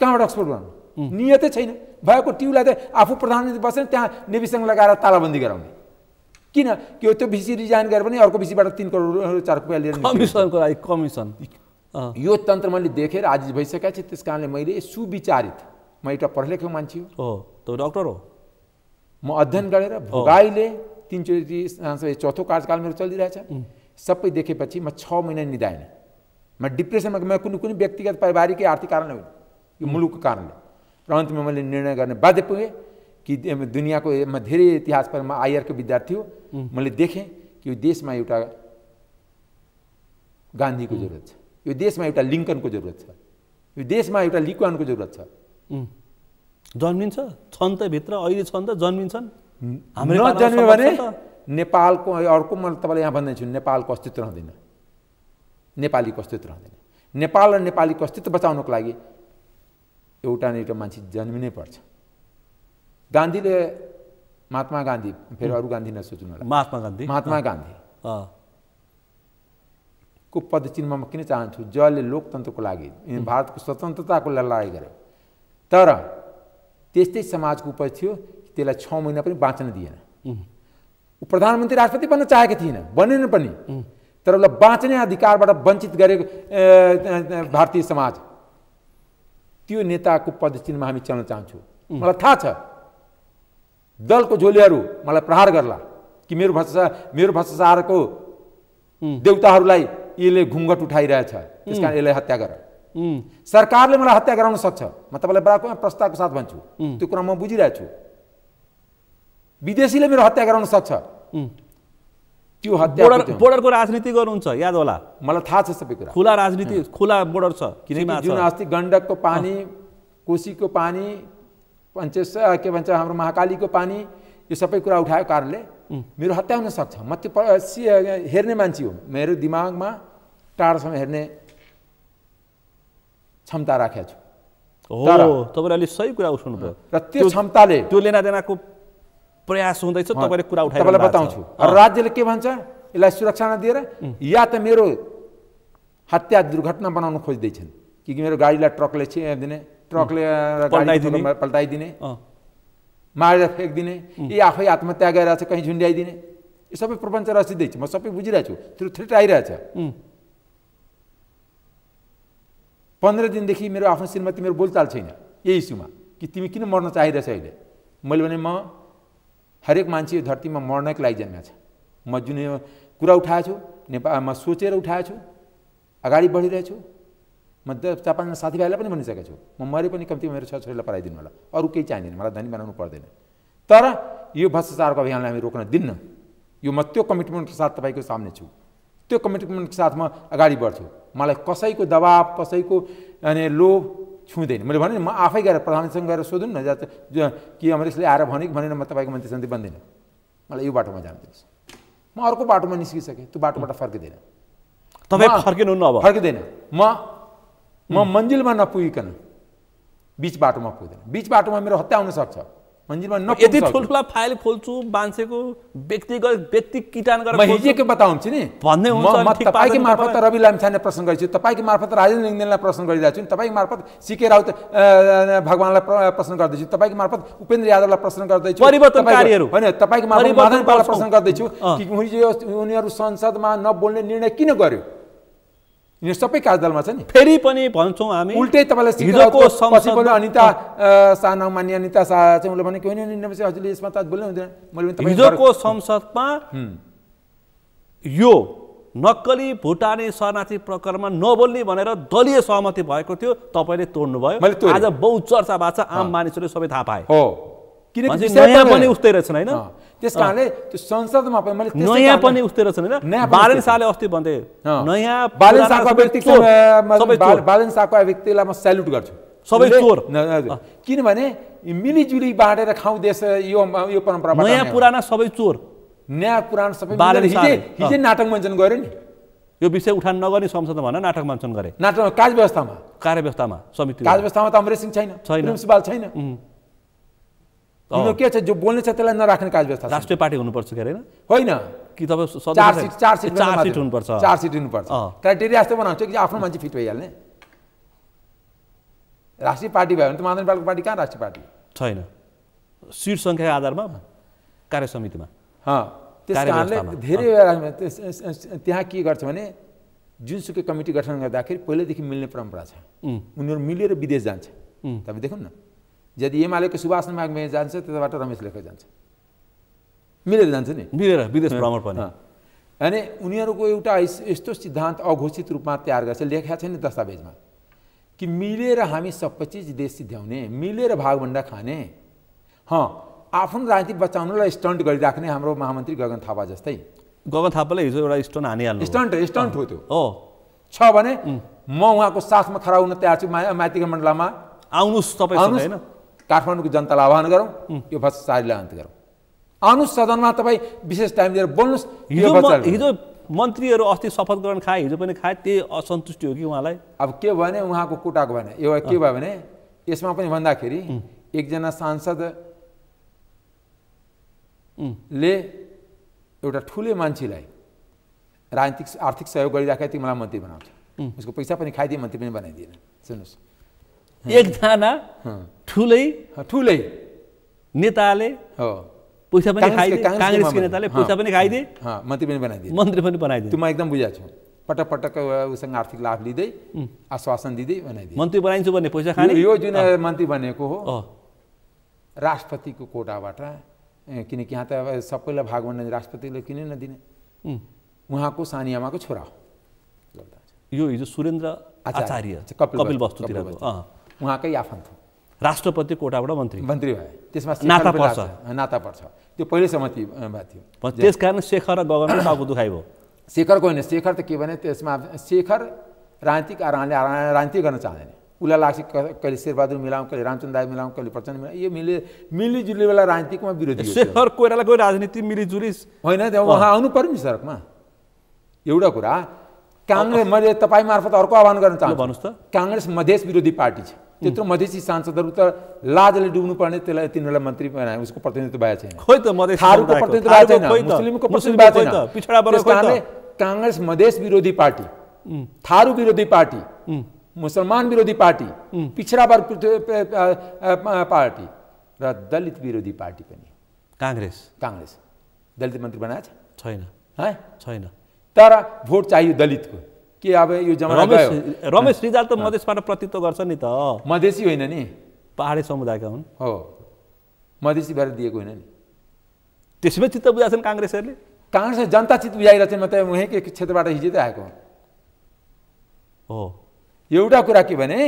कहाँबाट एक्सपोर्ट गर्नु नियतै छैन भएको ट्युलाई त आफू प्रधानमन्त्री बसेर त्यहाँ नेभिसँग लगाएर तालाबन्दी गराउने किन त्यो त्यो बिसी रिजाइन गरेर पनि अर्को बिसीबाट तिन करोड चार रुपियाँ लिएर कमिसनको लागि कमिसन यो तन्त्र मैले देखेर आज भइसकेको छ त्यस कारणले मैले सुविचारित म एउटा लेखेको मान्छे हो त डक्टर हो म अध्ययन गरेर भोगाईले तिनचोटि चौथो कार्यकाल मेरो चलिरहेछ सबै देखेपछि म छ महिना निधाएन म डिप्रेसनमा म कुनै कुनै व्यक्तिगत पारिवारिक आर्थिक कारणले होइन यो मुलुकको कारणले र अन्तमा मैले निर्णय गर्ने बाध्य पुगेँ कि दुनियाँको म धेरै इतिहास म आइआरको विद्यार्थी हो मैले देखेँ कि यो देशमा एउटा गान्धीको जरुरत छ यो देशमा एउटा लिङ्कनको जरुरत छ यो देशमा एउटा लिक्वानको जरुरत छ जन्मिन्छ छन् त भित्र अहिले छन् त जन्मिन्छन् हाम्रो भने नेपालको अर्को म तपाईँलाई यहाँ भन्दैछु नेपालको अस्तित्व रहँदैन नेपालीको अस्तित्व रहँदैन नेपाल र नेपालीको अस्तित्व बचाउनको लागि एउटा न एउटा मान्छे जन्मिनै पर्छ गान्धीले महात्मा गान्धी फेरि अरू गान्धी नसोच्नु होला महात्मा गान्धी महात्मा गान्धी को पदचिन्हमा म किन चाहन्छु जसले लोकतन्त्रको लागि भारतको स्वतन्त्रताको लडाइँ गर्यो तर त्यस्तै समाजको उपज थियो त्यसलाई छ महिना पनि बाँच्न दिएन ऊ प्रधानमन्त्री राष्ट्रपति बन्न चाहेको थिएन बनेन पनि तर उसलाई बाँच्ने अधिकारबाट वञ्चित गरेको भारतीय समाज त्यो नेताको पदचिन्हमा हामी चल्न चाहन्छौँ मलाई थाहा छ दलको झोलीहरू मलाई प्रहार गर्ला कि मेरो भ्रष्टाचार मेरो भ्रष्टाचारको देउताहरूलाई यसले घुङ्गट उठाइरहेछ त्यस कारण यसलाई हत्या गर सरकारले मलाई हत्या गराउन सक्छ म तपाईँलाई बडा प्रस्तावको साथ भन्छु त्यो कुरा म बुझिरहेछु विदेशीले मेरो हत्या गराउन सक्छ त्यो हत्या बोर्डरको राजनीति गर्नुहुन्छ याद होला मलाई थाहा छ सबै कुरा खुला राजनीति खुला बोर्डर छ किनकि जुन अस्ति गण्डकको पानी कोसीको पानी पञ्चेश के भन्छ हाम्रो महाकालीको पानी यो सबै कुरा उठाएको कारणले मेरो हत्या हुन सक्छ म त्यो हेर्ने मान्छे हो मेरो दिमागमा टाढोसम्म हेर्ने क्षमता राखेको छु तपाईँले सही कुरा उठाउनु भयो र त्यो क्षमताले त्यो देनाको प्रयास हुँदैछ तपाईँले कुरा उठाएर तपाईँलाई बताउँछु राज्यले के भन्छ यसलाई सुरक्षा नदिएर या त मेरो हत्या दुर्घटना बनाउन खोज्दैछन् कि मेरो गाडीलाई ट्रकले दिने ट्रकले पल्टाइदिने मारेर फ्याँकिदिने यी आफै आत्महत्या गरिरहेछ कहीँ झुन्ड्याइदिने यो सबै प्रपञ्च छु म सबै बुझिरहेछु छु थ्रु थ्रेट आइरहेछ पन्ध्र दिनदेखि मेरो आफ्नो श्रीमती मेरो बोलचाल छैन यही इस्युमा कि तिमी किन मर्न चाहिरहेछ अहिले मैले भने म हरेक मान्छे यो धरतीमा मर्नको लागि जन्मेको छ म जुन कुरा उठाएको छु नेपालमा सोचेर उठाएछु छु अगाडि बढिरहेछु म चार पाँचजना साथीभाइलाई पनि भनिसकेको छु म मरे पनि कम्ती मेरो छोराछोरीलाई पढाइदिनु होला अरू केही चाहिँदैन मलाई धनी बनाउनु पर्दैन तर यो भ्रष्टाचारको अभियानलाई हामी रोक्न दिन्न यो म त्यो कमिटमेन्टको साथ तपाईँको सामने छु त्यो कमिटमेन्टको साथ म अगाडि बढ्छु मलाई कसैको दबाब कसैको अनि लोभ छुँदैन मैले भने म आफै गएर प्रधानसँग गएर सोधौँ न कि अमरेशले आएर भने कि भनेर म तपाईँको मन्त्री सन्धि बन्दिनँ मलाई यो बाटोमा जान दिनुहोस् म अर्को बाटोमा निस्किसकेँ त्यो बाटोबाट फर्किँदैन तपाईँ फर्किनु अब फर्किँदैन म म मन्जिलमा नपुगिकन बिच बाटोमा पुग्दैन बिच बाटोमा मेरो हत्या सक्छ मन्जिलमा न यति ठुल्ठुला फाइल खोल्छु मान्छेको व्यक्तिगत व्यक्ति किटान गरेर हिजोको बताउँछु नि भन्ने तपाईँकै मार्फत रवि लामछाने प्रश्न गर्छु तपाईँकै मार्फत राजेन्द्र लिङ्गदेनलाई प्रश्न गरिरहेको छु नि तपाईँको मार्फत सिके राउत भगवान्लाई प्रश्न गर्दैछु तपाईँको मार्फत उपेन्द्र यादवलाई प्रश्न गर्दैछु होइन तपाईँको मार्फत प्रश्न गर्दैछु कि उनीहरू संसदमा नबोल्ने निर्णय किन गर्यो यो सबै काजदलमा छ नि फेरि पनि भन्छौँ हामी उल्टै तपाईँलाई अनिता शाह नमान्ने अनिता शाह चाहिँ उसले भने होइन हजुरले यसमा त बोल्नु हुँदैन मैले हिजोको संसदमा यो नक्कली भुटानी शरणार्थी प्रकरणमा नबोल्ने भनेर दलीय सहमति भएको थियो तपाईँले तोड्नुभयो आज बहुचर्चा भएको छ आम मानिसहरूले सबै थाहा पाए हो किनभने नयाँ पनि उस्तै रहेछन् होइन त्यस कारणले त्यो संसदमा पनि मैले नयाँ पनि उस्तै रहेछ होइन बालन शाहले अस्ति भन्थे नयाँ बालन शाहको व्यक्तिलाई बालन शाहको व्यक्तिलाई म सेल्युट गर्छु सबै चोर किनभने मिलिजुली बाँडेर खाउँ देश यो यो परम्परा नयाँ पुराना सबै चोर नयाँ पुरानो सबै हिजै हिजै नाटक मञ्चन गऱ्यो नि यो विषय उठान नगर्ने संसदमा भन नाटक मञ्चन गरे नाटक कार्य व्यवस्थामा कार्य व्यवस्थामा समिति कार्य व्यवस्थामा त अमरेश सिंह छैन छैन छैन के छ जो बोल्ने छ त्यसलाई नराख्ने व्यवस्था राष्ट्रिय पार्टी हुनुपर्छ के अरे होइन कि तपाईँ चार सिट हुनुपर्छ क्राइटेरिया यस्तो बनाउँछ कि आफ्नो मान्छे फिट भइहाल्ने राष्ट्रिय पार्टी भयो भने त माधव नेपालको पार्टी कहाँ राष्ट्रिय पार्टी छैन सिट सङ्ख्याको आधारमा कार्य समितिमा त्यस कारणले धेरै त्यहाँ के गर्छ भने जुनसुकै कमिटी गठन गर्दाखेरि पहिल्यैदेखि मिल्ने परम्परा छ उनीहरू मिलेर विदेश जान्छ तपाईँ देखौँ न यदि एमालेको सुभाष मागमे जान्छ त्यताबाट रमेश लेखा जान्छ मिलेर जान्छ नि मिलेर विदेश भ्रमण पनि अनि उनीहरूको एउटा यस्तो सिद्धान्त अघोषित रूपमा तयार गर्छ लेखा छैन दस्तावेजमा कि मिलेर हामी सबै चिज देश सिद्ध्याउने मिलेर भागभन्डा खाने हँ आफ्नो राजनीति बचाउनलाई स्टन्ट गरिराख्ने हाम्रो महामन्त्री गगन थापा जस्तै गगन थापाले हिजो एउटा स्टन्ट हानिहाल्नु स्टन्ट स्टन्ट हो त्यो हो छ भने म उहाँको साथमा खडा हुन तयार छु माइतीको मण्डलामा आउनुहोस् तपाईँ होइन काठमाडौँको जनतालाई आह्वान गरौँ यो भ्रष्टाचारीलाई अन्त गरौँ आउनुहोस् सदनमा तपाईँ विशेष टाइम दिएर बोल्नुहोस् हिजो हिजो मन्त्रीहरू अस्ति शपथ ग्रहण खाए हिजो पनि खाए त्यही असन्तुष्टि हो कि उहाँलाई अब के भयो भने उहाँको कोटाको भएन यो के भयो भने यसमा पनि भन्दाखेरि एकजना सांसद ले एउटा ठुले मान्छेलाई राजनीतिक आर्थिक सहयोग गरिराखेर मलाई मन्त्री बनाउँछ उसको पैसा पनि खाइदिए मन्त्री पनि बनाइदिएन सुन्नुहोस् एकजना ठुलै ठुलै नेताले पैसा पनि खाइदिए काङ्ग्रेसको नेताले पैसा पनि खाइदिए मन्त्री पनि बनाइदिए मन्त्री पनि बनाइदिए म एकदम बुझाएको छु पटक पटक उसँग आर्थिक लाभ लिँदै आश्वासन दिँदै बनाइदिए मन्त्री बनाइन्छु भन्ने पैसा खाने यो जुन मन्त्री बनेको हो राष्ट्रपतिको कोटाबाट किनकि यहाँ त सबैलाई भाग भन्न राष्ट्रपतिले किन नदिने उहाँको सानियामाको छोरा हो यो हिजो सुरेन्द्र आचार्य कपिल वस्तुतिर उहाँकै आफन्त राष्ट्रपति कोटाबाट मन्त्री मन्त्री भए त्यसमा नाता पर्छ नाता पर्छ त्यो पहिले सहमतिमा थियो त्यस कारण शेखर र गगनले टाउको दुखाइ भयो शेखरको होइन शेखर त के भने त्यसमा शेखर राजनीतिक राजनीति गर्न चाहँदैन उसलाई लाग्छ कहिले शेरबहादुर मिलाउँ कहिले रामचन्द्र दाई मिलाउँ कहिले प्रचण्ड मिलाउँ यो मिले मिलिजुली बेला राजनीतिकमा विरोधी शेखर कोइरालाको कोही राजनीति मिलिजुली होइन उहाँ आउनु पऱ्यो नि सडकमा एउटा कुरा काङ्ग्रेस मैले तपाईँ मार्फत अर्को आह्वान गर्न चाहन्छु भन्नुहोस् त काङ्ग्रेस मधेस विरोधी पार्टी छ त्यत्रो मधेसी सांसदहरू त लाजले डुब्नु पर्ने त्यसलाई तिनीहरूलाई मन्त्री बनाए उसको प्रतिनिधित्व भएको छैन प्रतिनिधित्व मुस्लिमको छैन काङ्ग्रेस मधेस विरोधी पार्टी थारू विरोधी पार्टी मुसलमान विरोधी पार्टी पिछडा वर्ग पार्टी र दलित विरोधी पार्टी पनि काङ्ग्रेस काङ्ग्रेस दलित मन्त्री बनाएको छैन है छैन तर भोट चाहियो दलितको के अब यो जमा रमेश रमेश रिजाल त मधेसबाट प्रतित्व गर्छ नि त मधेसी होइन नि पहाडी समुदायका हुन् हो मधेसी भएर दिएको होइन नि त्यसमै चित्त बुझाएछन् काङ्ग्रेसहरूले काङ्ग्रेसले जनता चित्त बुझाइरहेछन् म त उहीँकै क्षेत्रबाट हिजो त आएको हो एउटा कुरा के भने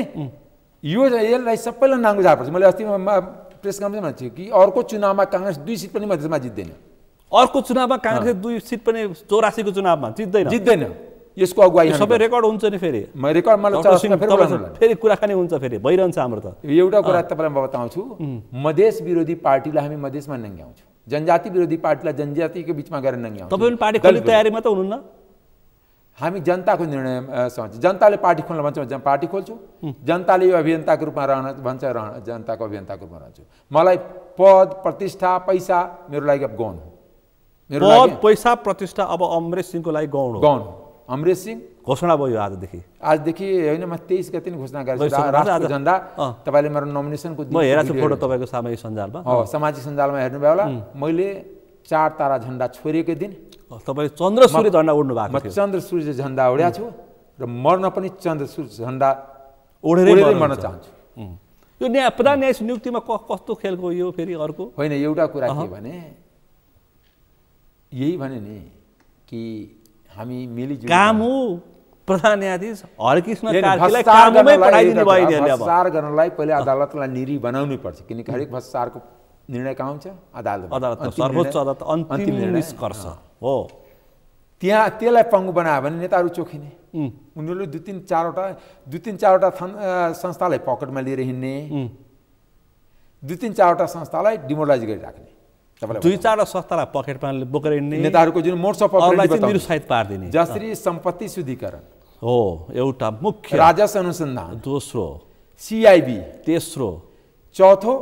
यो यसलाई सबैलाई नाङ्गो पर्छ मैले अस्ति प्रेस कन्फरेन्समा भन्छु कि अर्को चुनावमा काङ्ग्रेस दुई सिट पनि मधेसमा जित्दैन अर्को चुनावमा काङ्ग्रेस दुई सिट पनि चौरासीको चुनावमा जित्दैन जित्दैन यसको अगुवाई सबै रेकर्ड हुन्छ नि फेरि रेकर्ड मलाई फेरि कुराकानी हुन्छ फेरि भइरहन्छ हाम्रो त एउटा कुरा तपाईँलाई म बताउँछु मधेस विरोधी पार्टीलाई हामी मधेसमा नङ्ग्याउँछौँ जनजाति विरोधी पार्टीलाई जनजातिको बिचमा गएर नङ्ग्याउँछ तपाईँ पार्टी खोल्ने तयारीमा त हुनुहुन्न हामी जनताको निर्णय जनताले पार्टी खोल्न भन्छ पार्टी खोल्छु जनताले यो अभियन्ताको रूपमा रहन भन्छ रहन जनताको अभियन्ताको रूपमा रहन्छु मलाई पद प्रतिष्ठा पैसा मेरो लागि अब गौन हो मेरो पैसा प्रतिष्ठा अब अमरेश सिंहको लागि गौन हो अमरेश सिंह घोषणा भयो आजदेखि आजदेखि होइन म तेइस गति नै घोषणा गरेको झन्डा तपाईँले मेरो नोमिनेसनको म फोटो तपाईँको सामाजिक सञ्जालमा सामाजिक सञ्जालमा हेर्नुभयो होला मैले चार तारा झन्डा छोडेको दिन तपाईँ चन्द्र सूर्य झन्डा उड्नु भएको म चन्द्र सूर्य झन्डा उड्या छु र मर्न पनि चन्द्र सूर्य झन्डा उडेरै मर्न चाहन्छु यो न्याय प्रधान न्यायाधीश नियुक्तिमा कस्तो खेलको यो फेरि अर्को होइन एउटा कुरा के भने यही भने नि कि हामी मिली काम हो प्रधान न्यायाधीश हरकृष्ण काममै अब गर्नलाई पहिले अदालतलाई निरी बनाउनै पर्छ किनकि हरेक भ्रष्टाचारको निर्णय कहाँ हुन्छ अदालत अदालत सर्वोच्च अदालत अन्तिम निष्कर्ष हो त्यहाँ त्यसलाई पङ्गु बनायो भने नेताहरू चोखिने उनीहरूले दुई तिन चारवटा दुई तिन चारवटा संस्थालाई पकेटमा लिएर हिँड्ने दुई तिन चारवटा संस्थालाई डिमोलाइज गरिराख्ने दुई चारवटा संस्थालाई पकेटमा बोकेर हिँड्ने नेताहरूको जुन मोड्स अफ निरुत्साहित पारिदिने जसरी सम्पत्ति शुद्धिकरण हो एउटा मुख्य राजस्व अनुसन्धान दोस्रो सिआइबी तेस्रो चौथो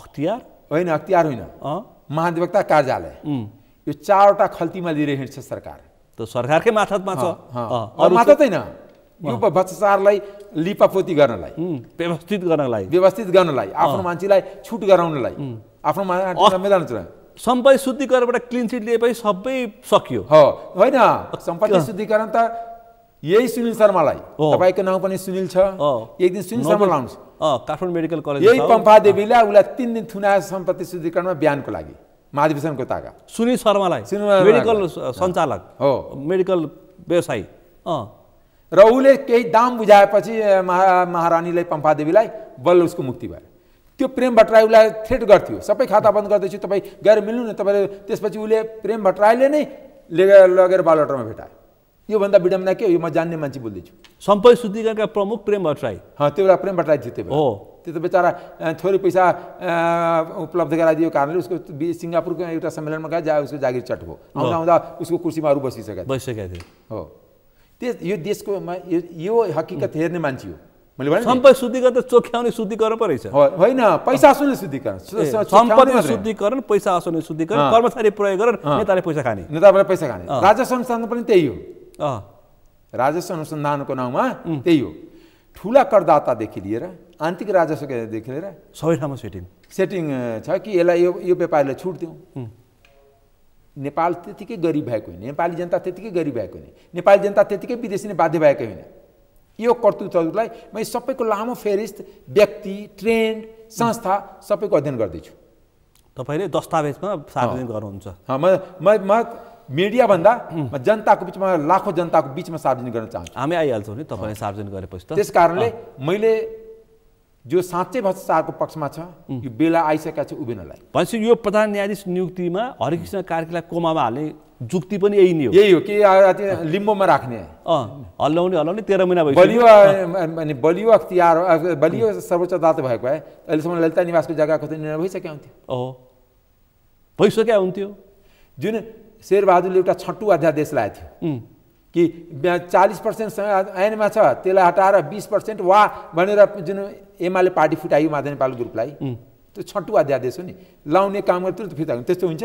अख्तियार होइन अख्तियार होइन महाधिवक्ता कार्यालय यो चारवटा खल्तीमा लिएर हिँड्छ सरकार त सरकारकै माथतमा छ अरू माथत होइन युवा भ्रष्टाचारलाई लिपापोती गर्नलाई व्यवस्थित गर्नलाई व्यवस्थित गर्नलाई आफ्नो मान्छेलाई छुट गराउनलाई आफ्नो सम्पत्ति शुद्धिकरणबाट क्लिन सिट लिएपछि सबै सकियो होइन सम्पत्ति शुद्धिकरण त यही सुनिल शर्मालाई तपाईँको नाउँ पनि सुनिल छ एक दिन सुनिल शर्मा लाउनुहोस् काठमाडौँ मेडिकल कलेज यही पम्फा देवीलाई उसलाई तिन दिन थुना सम्पत्ति शुद्धिकरणमा बिहानको लागि महाधिवेशनको ताका सुनिल शर्मालाई मेडिकल सञ्चालक हो मेडिकल व्यवसायी र उसले केही दाम बुझाएपछि महा महारानीलाई पम्पादेवीलाई बल्ल उसको मुक्ति भयो त्यो प्रेम भट्टराई उसलाई थ्रेट गर्थ्यो सबै खाता बन्द गर्दैछु तपाईँ गएर मिल्नु न तपाईँले त्यसपछि उसले प्रेम भट्टराईले नै लगेर लगेर बालवाटरमा भेटायो योभन्दा विडम्बना के हो यो म जान्ने मान्छे बोल्दैछु सम्पै शुद्धिकरणका प्रमुख प्रेम भट्टराई हँ त्यो बेला प्रेम भट्टराई थियो त्यो हो त्यो त बेचारा थोरै पैसा उपलब्ध गराइदिएको कारणले उसको सिङ्गापुरको एउटा सम्मेलनमा गए जा उसको जागिर चट भयो आउँदा आउँदा उसको कुर्सीमा अरू बसिसकेको बसिसकेको थियो हो त्यस यो देशको यो हकिकत हेर्ने मान्छे हो मैले भने सम्पत्ति शुद्धिकरण त चोख्याउने शुद्धिकरण पो रहेछ होइन पैसा आसुने शुद्धिकरण सम्पत्ति शुद्धिकरण पैसा आसुने शुद्धिकरण कर्मचारी प्रयोग गरेर नेताले पैसा खाने नेताले पैसा खाने राजस्व अनुसन्धान पनि त्यही हो राजस्व अनुसन्धानको नाउँमा त्यही हो ठुला करदातादेखि लिएर आन्तरिक राजस्वदेखि लिएर सबै ठाउँमा सेटिङ सेटिङ छ कि यसलाई यो यो व्यापारीलाई छुट दिउँ नेपाल त्यतिकै गरिब भएको होइन नेपाली जनता त्यतिकै गरिब भएको होइन नेपाली जनता त्यतिकै विदेशी नै बाध्य भएको होइन यो कर्तृत्वलाई मैले सबैको लामो फेरिस्त व्यक्ति ट्रेन्ड संस्था सबैको अध्ययन गर्दैछु तपाईँले दस्तावेजमा सार्वजनिक गर्नुहुन्छ म म मिडियाभन्दा जनताको बिचमा लाखौँ जनताको बिचमा सार्वजनिक गर्न चाहन्छु हामी आइहाल्छौँ नि तपाईँले सार्वजनिक गरेपछि त त्यस कारणले मैले जो साँच्चै भ्रष्टाचारको पक्षमा छ यो बेला आइसकेका छ उभिनलाई भनेपछि यो प्रधान न्यायाधीश नियुक्तिमा हरिकृष्ण कार्कीलाई कोमामा हाल्ने जुक्ति पनि यही नै हो यही हो कि लिम्बोमा राख्ने हल्लाउने हल्लाउने तेह्र महिना भयो बलियो अनि बलियो अख्तियार बलियो सर्वोच्च अदालत भएको है अहिलेसम्म ललिता निवासको जग्गाको त निर्णय भइसक्यो हुन्थ्यो हो भइसक्यो हुन्थ्यो जुन शेरबहादुरले एउटा छट्टु अध्यादेश लगाएको थियो कि चालिस पर्सेन्ट ऐनमा छ त्यसलाई हटाएर बिस पर्सेन्ट वा भनेर जुन एमाले पार्टी फुटायो माधव नेपाल ग्रुपलाई त्यो छट्टु अध्यादेश हो नि लाउने काम गरेर तुरन्त फिर्ता त्यस्तो हुन्छ